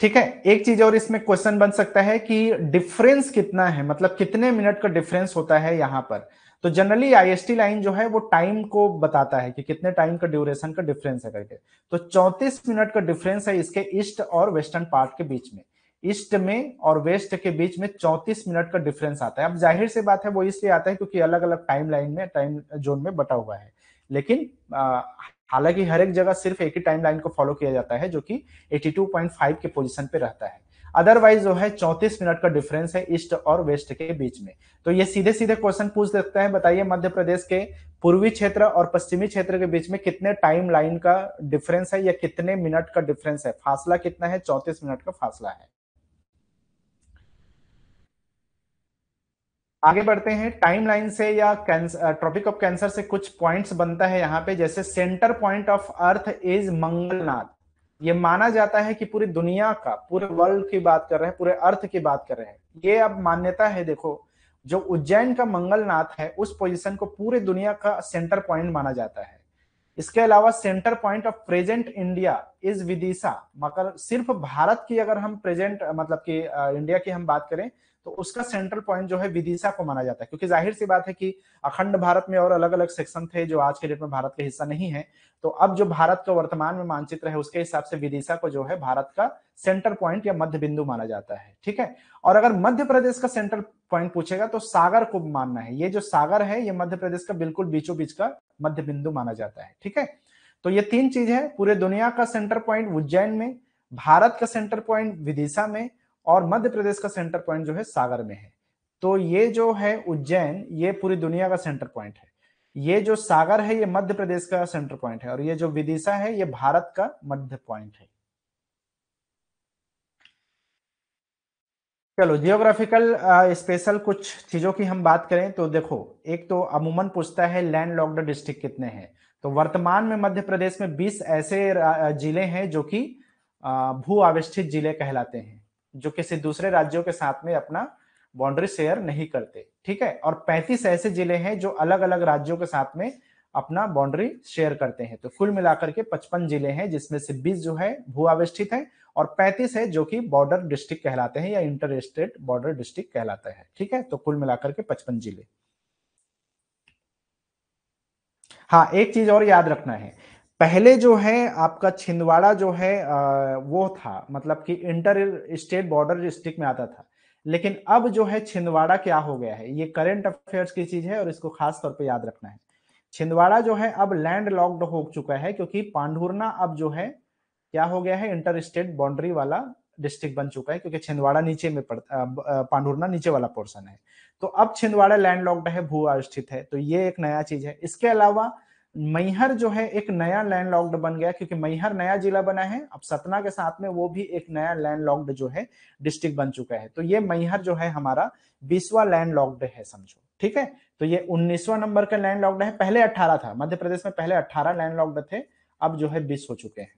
ठीक है एक चीज और इसमें क्वेश्चन बन सकता है कि डिफरेंस कितना है मतलब कितने मिनट का डिफरेंस होता है यहां पर तो जनरली आईएसटी लाइन जो है वो टाइम को बताता है कि कितने टाइम का ड्यूरेशन का डिफरेंस है करके तो 34 मिनट का डिफरेंस है इसके ईस्ट और वेस्टर्न पार्ट के बीच में ईस्ट में और वेस्ट के बीच में 34 मिनट का डिफरेंस आता है अब जाहिर सी बात है वो इसलिए आता है क्योंकि अलग अलग टाइम लाइन में टाइम जोन में बटा हुआ है लेकिन हालांकि हर एक जगह सिर्फ एक ही टाइम लाइन को फॉलो किया जाता है जो कि 82.5 के पोजीशन पे रहता है अदरवाइज जो है चौंतीस मिनट का डिफरेंस है ईस्ट और वेस्ट के बीच में तो ये सीधे सीधे क्वेश्चन पूछ देते हैं बताइए मध्य प्रदेश के पूर्वी क्षेत्र और पश्चिमी क्षेत्र के बीच में कितने टाइम लाइन का डिफरेंस है या कितने मिनट का डिफरेंस है फासला कितना है चौंतीस मिनट का फासला है आगे बढ़ते हैं टाइम लाइन से या ट्रॉपिक ऑफ कैंसर से कुछ पॉइंट्स बनता है यहाँ पे जैसे centre point of earth is Mangalnath ये माना जाता है कि पूरी दुनिया का पूरे वर्ल्ड की बात कर रहे हैं पूरे अर्थ की बात कर रहे हैं ये अब मान्यता है देखो जो उज्जैन का मंगलनाथ है उस पोजीशन को पूरी दुनिया का सेंटर पॉइंट माना जाता है इसके अलावा centre point of present India is Vidisha मगर सिर्फ भारत की अगर हम प्रेजेंट मतलब कि इंडिया की हम बात करें तो उसका सेंट्रल पॉइंट जो है विदिशा को माना जाता है क्योंकि जाहिर सी बात है कि अखंड भारत में और अलग अलग सेक्शन थे जो आज के डेट में भारत का हिस्सा नहीं है तो अब जो भारत का वर्तमान में मानचित्र है उसके हिसाब से विदिशा को जो है भारत का सेंटर पॉइंट या मध्य बिंदु माना जाता है ठीक है और अगर मध्य प्रदेश का सेंटर पॉइंट पूछेगा तो सागर को मानना है ये जो सागर है ये मध्य प्रदेश का बिल्कुल बीचों बीच का मध्य बिंदु माना जाता है ठीक है तो ये तीन चीज है पूरे दुनिया का सेंटर पॉइंट उज्जैन में भारत का सेंटर पॉइंट विदिशा में और मध्य प्रदेश का सेंटर पॉइंट जो है सागर में है तो ये जो है उज्जैन ये पूरी दुनिया का सेंटर पॉइंट है ये जो सागर है ये मध्य प्रदेश का सेंटर पॉइंट है और ये जो विदिशा है ये भारत का मध्य पॉइंट है चलो जियोग्राफिकल स्पेशल कुछ चीजों की हम बात करें तो देखो एक तो अमूमन पूछता है लैंड लॉक्ड डिस्ट्रिक्ट कितने हैं तो वर्तमान में मध्य प्रदेश में 20 ऐसे जिले हैं जो कि भू आविष्ठित जिले कहलाते हैं जो किसी दूसरे राज्यों के साथ में अपना बाउंड्री शेयर नहीं करते ठीक है और 35 ऐसे जिले हैं जो अलग अलग राज्यों के साथ में अपना बाउंड्री शेयर करते हैं तो कुल मिलाकर के 55 जिले हैं जिसमें से 20 जो है भू आवेष्टित है और 35 है जो कि बॉर्डर डिस्ट्रिक्ट कहलाते हैं या इंटर स्टेट बॉर्डर डिस्ट्रिक्ट कहलाता है ठीक है तो कुल मिलाकर के 55 जिले हाँ एक चीज और याद रखना है पहले जो है आपका छिंदवाड़ा जो है वो था मतलब कि इंटर स्टेट बॉर्डर डिस्ट्रिक्ट में आता था लेकिन अब जो है छिंदवाड़ा क्या हो गया है ये करंट अफेयर्स की चीज है और इसको खास तौर पे याद रखना है छिंदवाड़ा जो है अब लैंड लॉक्ड हो चुका है क्योंकि पांडुरना अब जो है क्या हो गया है इंटर स्टेट बाउंड्री वाला डिस्ट्रिक्ट बन चुका है क्योंकि छिंदवाड़ा नीचे में पड़ता पांडुरना नीचे वाला पोर्सन है तो अब छिंदवाड़ा लैंड लॉक्ड है भू अवस्थित है तो ये एक नया चीज है इसके अलावा मैहर जो है एक नया लैंडलॉक्ड बन गया क्योंकि मैहर नया जिला बना है अब सतना के साथ में वो भी एक नया लैंडलॉक्ड जो है डिस्ट्रिक्ट बन चुका है तो ये मैहर जो है हमारा बीसवा लैंडलॉक्ड है समझो ठीक है तो ये उन्नीसवा नंबर का लैंडलॉक्ड है पहले अट्ठारह था मध्य प्रदेश में पहले अट्ठारह लैंडलॉक्ड थे अब जो है बीस हो चुके हैं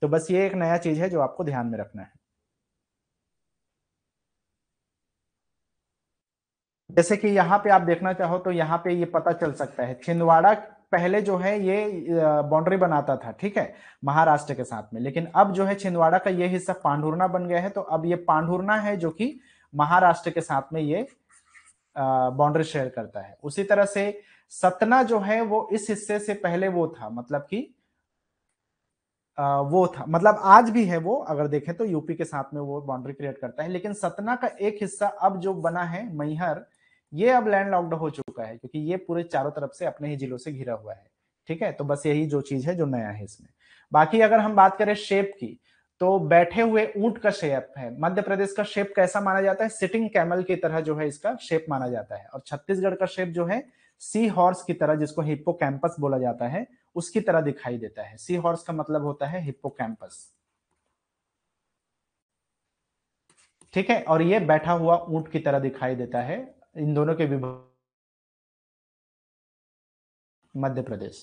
तो बस ये एक नया चीज है जो आपको ध्यान में रखना है जैसे कि यहाँ पे आप देखना चाहो तो यहाँ पे ये पता चल सकता है छिंदवाड़ा पहले जो है ये बाउंड्री बनाता था ठीक है महाराष्ट्र के साथ में लेकिन अब जो है छिंदवाड़ा का ये हिस्सा पांडुरना बन गया है तो अब ये पांडुरना है जो कि महाराष्ट्र के साथ में ये बाउंड्री शेयर करता है उसी तरह से सतना जो है वो इस हिस्से से पहले वो था मतलब कि वो था मतलब आज भी है वो अगर देखें तो यूपी के साथ में वो बाउंड्री क्रिएट करता है लेकिन सतना का एक हिस्सा अब जो बना है मैहर ये अब लैंड लॉक्ड हो चुका है क्योंकि ये पूरे चारों तरफ से अपने ही जिलों से घिरा हुआ है ठीक है तो बस यही जो चीज है जो नया है इसमें बाकी अगर हम बात करें शेप की तो बैठे हुए ऊंट का शेप है मध्य प्रदेश का शेप कैसा माना जाता है सिटिंग कैमल की तरह जो है इसका शेप माना जाता है और छत्तीसगढ़ का शेप जो है सी हॉर्स की तरह जिसको हिप्पो कैंपस बोला जाता है उसकी तरह दिखाई देता है सी हॉर्स का मतलब होता है हिप्पो कैंपस ठीक है और ये बैठा हुआ ऊंट की तरह दिखाई देता है इन दोनों के विभाग मध्य प्रदेश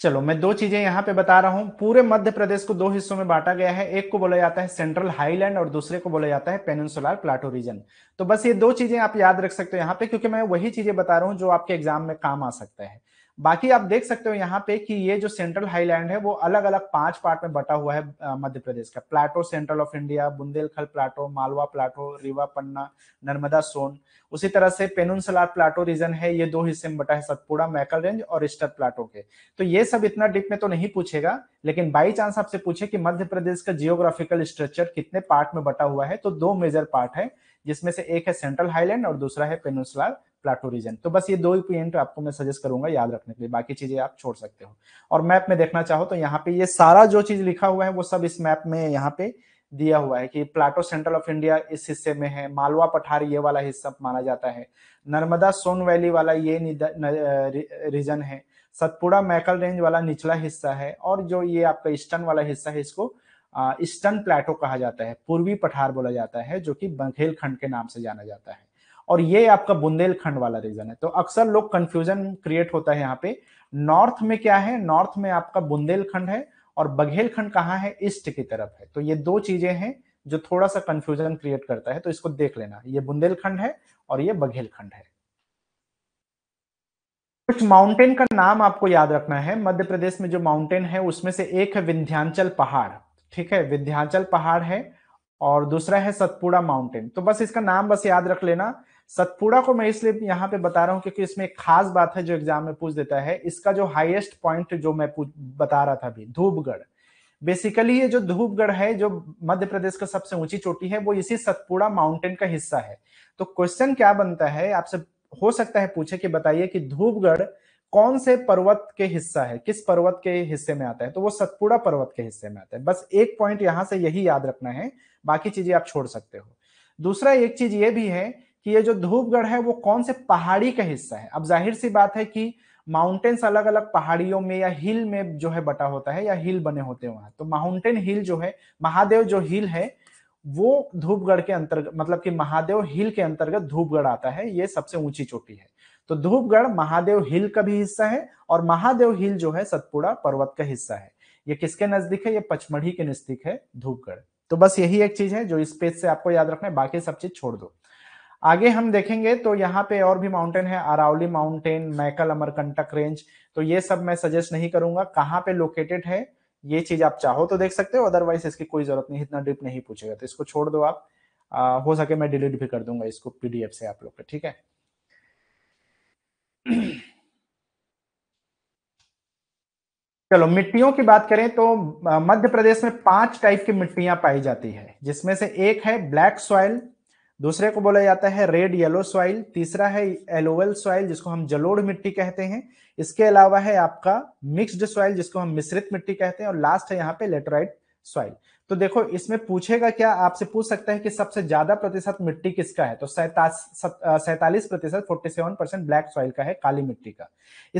चलो मैं दो चीजें यहां पे बता रहा हूं पूरे मध्य प्रदेश को दो हिस्सों में बांटा गया है एक को बोला जाता है सेंट्रल हाईलैंड और दूसरे को बोला जाता है पेनसुलर प्लाटो रीजन तो बस ये दो चीजें आप याद रख सकते हो यहां पे क्योंकि मैं वही चीजें बता रहा हूं जो आपके एग्जाम में काम आ सकता है बाकी आप देख सकते हो यहाँ पे कि ये जो सेंट्रल हाईलैंड है वो अलग अलग पांच पार्ट में बटा हुआ है मध्य प्रदेश का plateau central of India Bundelkhand plateau Malwa plateau Rewa Panna Narmada Son उसी तरह से पेनुनसलार प्लाटो रीजन है ये दो हिस्से में बटा है सतपुड़ा मैकल रेंज और ईस्टर प्लाटो के तो ये सब इतना डिप में तो नहीं पूछेगा लेकिन बाई चांस आपसे पूछे कि मध्य प्रदेश का जियोग्राफिकल स्ट्रक्चर कितने पार्ट में बटा हुआ है तो दो मेजर पार्ट है जिसमें से एक है सेंट्रल हाईलैंड और दूसरा है पेनुसलार प्लाटो रीजन तो बस ये दो ही पॉइंट आपको मैं सजेस्ट करूंगा याद रखने के लिए बाकी चीजें आप छोड़ सकते हो और मैप में देखना चाहो तो यहाँ पे ये सारा जो चीज लिखा हुआ है वो सब इस मैप में यहाँ पे दिया हुआ है कि प्लाटो सेंट्रल ऑफ इंडिया इस हिस्से में है मालवा पठार ये वाला हिस्सा माना जाता है नर्मदा सोन वैली वाला ये रीजन है सतपुड़ा मैकल रेंज वाला निचला हिस्सा है और जो ये आपका ईस्टर्न वाला हिस्सा है इसको ईस्टर्न प्लेटो कहा जाता है पूर्वी पठार बोला जाता है जो कि बंखेलखंड के नाम से जाना जाता है और ये आपका बुंदेलखंड वाला रीजन है तो अक्सर लोग कंफ्यूजन क्रिएट होता है यहाँ पे नॉर्थ में क्या है नॉर्थ में आपका बुंदेलखंड है और बघेलखंड कहाँ है ईस्ट की तरफ है तो ये दो चीजें हैं जो थोड़ा सा कंफ्यूजन क्रिएट करता है तो इसको देख लेना ये बुंदेलखंड है और ये बघेलखंड है कुछ माउंटेन का नाम आपको याद रखना है मध्य प्रदेश में जो माउंटेन है उसमें से एक है विंध्याचल पहाड़ ठीक है विंध्याचल पहाड़ है और दूसरा है सतपुड़ा माउंटेन तो बस इसका नाम बस याद रख लेना सतपुड़ा को मैं इसलिए यहाँ पे बता रहा हूँ क्योंकि इसमें एक खास बात है जो एग्जाम में पूछ देता है इसका जो हाईएस्ट पॉइंट जो मैं बता रहा था अभी धूपगढ़ बेसिकली ये जो धूपगढ़ है जो मध्य प्रदेश का सबसे ऊंची चोटी है वो इसी सतपुड़ा माउंटेन का हिस्सा है तो क्वेश्चन क्या बनता है आपसे हो सकता है पूछे कि बताइए कि धूपगढ़ कौन से पर्वत के हिस्सा है किस पर्वत के हिस्से में आता है तो वो सतपुड़ा पर्वत के हिस्से में आता है बस एक पॉइंट यहां से यही याद रखना है बाकी चीजें आप छोड़ सकते हो दूसरा एक चीज ये भी है कि ये जो धूपगढ़ है वो कौन से पहाड़ी का हिस्सा है अब जाहिर सी बात है कि माउंटेन्स अलग अलग पहाड़ियों में या हिल में जो है बटा होता है या हिल बने होते हैं वहां तो माउंटेन हिल जो है महादेव जो हिल है वो धूपगढ़ के अंतर्गत मतलब कि महादेव हिल के अंतर्गत धूपगढ़ आता है ये सबसे ऊंची चोटी है तो धूपगढ़ महादेव हिल का भी हिस्सा है और महादेव हिल जो है सतपुड़ा पर्वत का हिस्सा है ये किसके नजदीक है ये पचमढ़ी के नजदीक है धूपगढ़ तो बस यही एक चीज है जो इस पेज से आपको याद रखना है बाकी सब चीज छोड़ दो आगे हम देखेंगे तो यहाँ पे और भी माउंटेन है अरावली माउंटेन मैकल अमरकंटक रेंज तो ये सब मैं सजेस्ट नहीं करूंगा कहाँ पे लोकेटेड है ये चीज आप चाहो तो देख सकते हो अदरवाइज इसकी कोई जरूरत नहीं इतना डिप नहीं पूछेगा तो इसको छोड़ दो आप आ, हो सके मैं डिलीट भी कर दूंगा इसको पीडीएफ से आप लोग ठीक है चलो मिट्टियों की बात करें तो मध्य प्रदेश में पांच टाइप की मिट्टियां पाई जाती है जिसमें से एक है ब्लैक सॉइल दूसरे को बोला जाता है रेड येलो सॉइल तीसरा है एलोवेल सॉइल जिसको हम जलोड़ मिट्टी कहते हैं इसके अलावा है आपका मिक्स्ड सॉइल जिसको हम मिश्रित मिट्टी कहते हैं और लास्ट है यहाँ पे लेटराइट सॉइल तो देखो इसमें पूछेगा क्या आपसे पूछ सकता है कि सबसे ज्यादा प्रतिशत मिट्टी किसका है तो सैतालीस प्रतिशत forty seven percent black soil का है काली मिट्टी का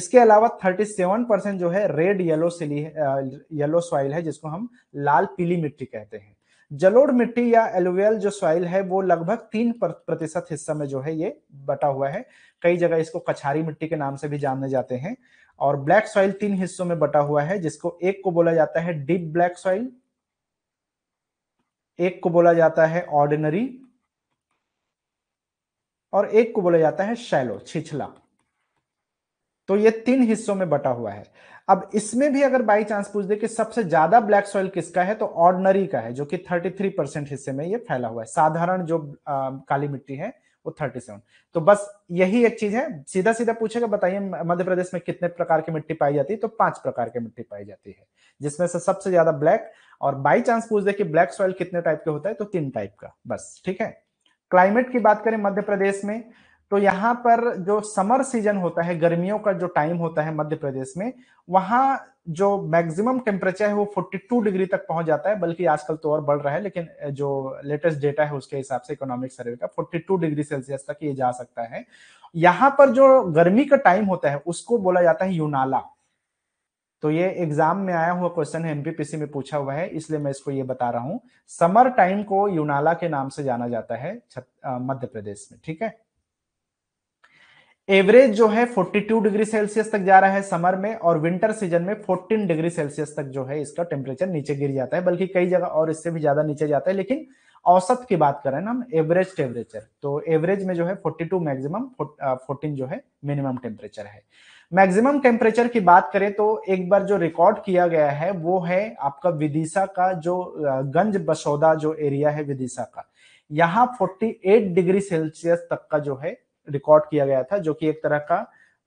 इसके अलावा थर्टी सेवन परसेंट जो है red yellow silly yellow soil है जिसको हम लाल पीली मिट्टी कहते हैं जलोड़ मिट्टी या एलोवेल जो सॉइल है वो लगभग तीन प्रतिशत हिस्सा में जो है ये बटा हुआ है कई जगह इसको कछारी मिट्टी के नाम से भी जानने जाते हैं और ब्लैक सॉइल तीन हिस्सों में बटा हुआ है जिसको एक को बोला जाता है डीप ब्लैक सॉइल एक को बोला जाता है ऑर्डिनरी और एक को बोला जाता है शैलो छिछला तो ये तीन हिस्सों में बटा हुआ है अब इसमें भी अगर बाई चांस पूछ दे कि सबसे ज्यादा ब्लैक सॉइल किसका है तो ऑर्डनरी का है जो कि 33 परसेंट हिस्से में ये फैला हुआ है साधारण जो आ, काली मिट्टी है वो 37 तो बस यही एक चीज है सीधा सीधा पूछेगा बताइए मध्य प्रदेश में कितने प्रकार की मिट्टी पाई जाती है तो पांच प्रकार की मिट्टी पाई जाती है जिसमें से सबसे ज्यादा ब्लैक और बाई चांस पूछ दे कि ब्लैक सॉइल कितने टाइप का होता है तो तीन टाइप का बस ठीक है क्लाइमेट की बात करें मध्य प्रदेश में तो यहाँ पर जो समर सीजन होता है गर्मियों का जो टाइम होता है मध्य प्रदेश में वहां जो मैक्सिमम टेम्परेचर है वो 42 डिग्री तक पहुंच जाता है बल्कि आजकल तो और बढ़ रहा है लेकिन जो लेटेस्ट डेटा है उसके हिसाब से इकोनॉमिक सर्वे का 42 डिग्री सेल्सियस तक ये जा सकता है यहां पर जो गर्मी का टाइम होता है उसको बोला जाता है यूनाला तो ये एग्जाम में आया हुआ क्वेश्चन है एमपीपीसी में पूछा हुआ है इसलिए मैं इसको ये बता रहा हूं समर टाइम को यूनाला के नाम से जाना जाता है मध्य प्रदेश में ठीक है एवरेज जो है 42 डिग्री सेल्सियस तक जा रहा है समर में और विंटर सीजन में 14 डिग्री सेल्सियस तक जो है इसका टेम्परेचर नीचे गिर जाता है बल्कि कई जगह और इससे भी ज्यादा नीचे जाता है लेकिन औसत की बात करें ना हम एवरेज टेम्परेचर तो एवरेज में जो है 42 मैक्सिमम 14 जो है मिनिमम टेम्परेचर है मैक्सिमम टेम्परेचर की बात करें तो एक बार जो रिकॉर्ड किया गया है वो है आपका विदिशा का जो गंज बसौदा जो एरिया है विदिशा का यहाँ 48 डिग्री सेल्सियस तक का जो है रिकॉर्ड किया गया था जो कि एक तरह का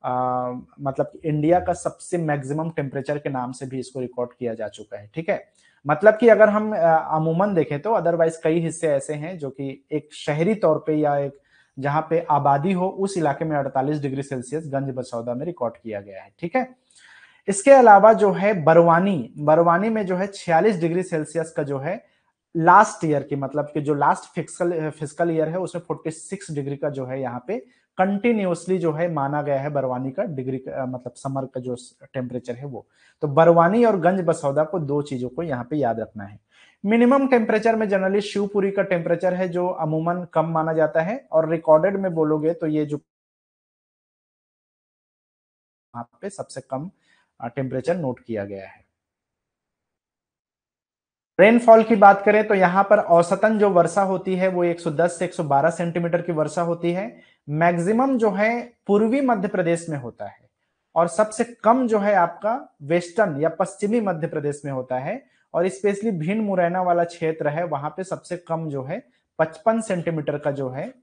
आ, मतलब इंडिया का सबसे मैक्सिमम टेम्परेचर के नाम से भी इसको रिकॉर्ड किया जा चुका है ठीक है मतलब कि अगर हम अमूमन देखें तो अदरवाइज कई हिस्से ऐसे हैं जो कि एक शहरी तौर पे या एक जहां पे आबादी हो उस इलाके में 48 डिग्री सेल्सियस गंज बसौदा में रिकॉर्ड किया गया है ठीक है इसके अलावा जो है बरवानी बरवानी में जो है 46 डिग्री सेल्सियस का जो है लास्ट ईयर की मतलब कि जो लास्ट फिस्कल फिस्कल ईयर है उसमें 46 डिग्री का जो है यहाँ पे कंटिन्यूसली जो है माना गया है बरवानी का डिग्री का, मतलब समर का जो टेम्परेचर है वो तो बरवानी और गंज बसौदा को दो चीजों को यहाँ पे याद रखना है मिनिमम टेम्परेचर में जनरली शिवपुरी का टेम्परेचर है जो अमूमन कम माना जाता है और रिकॉर्डेड में बोलोगे तो ये जो पे सबसे कम टेम्परेचर नोट किया गया है रेनफॉल की बात करें तो यहाँ पर औसतन जो वर्षा होती है वो 110 से 112 सेंटीमीटर की वर्षा होती है मैक्सिमम जो है पूर्वी मध्य प्रदेश में होता है और सबसे कम जो है आपका वेस्टर्न या पश्चिमी मध्य प्रदेश में होता है और स्पेशली भिंड मुरैना वाला क्षेत्र है वहां पे सबसे कम जो है 55 सेंटीमीटर का जो है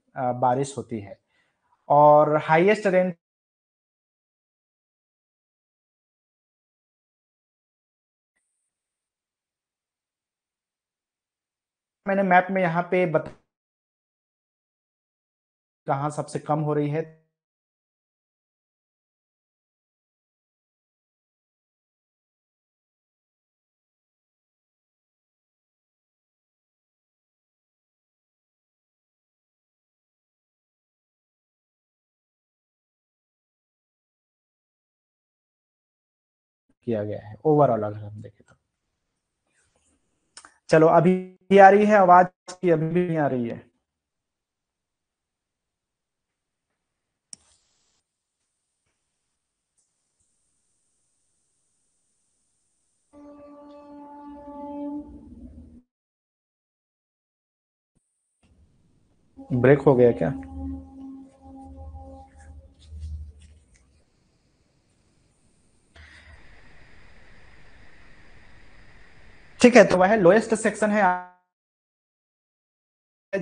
बारिश होती है और हाइएस्ट रेन
मैंने मैप में यहाँ पे बता कहाँ सबसे कम हो रही है किया गया है ओवरऑल अगर हम देखें तो
चलो अभी आ रही है आवाज की अभी भी नहीं आ रही है ब्रेक हो गया क्या ठीक है तो वह लोएस्ट सेक्शन है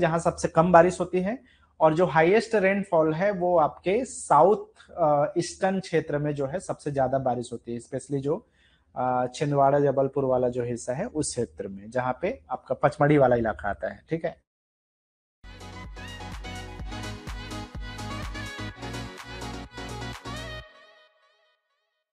जहां सबसे कम बारिश होती है और जो हाईएस्ट रेनफॉल है वो आपके साउथ ईस्टर्न क्षेत्र में जो है सबसे ज्यादा बारिश होती है स्पेशली जो छिंदवाड़ा जबलपुर वाला जो हिस्सा है उस क्षेत्र में जहाँ पे आपका पचमढ़ी वाला इलाका आता है ठीक है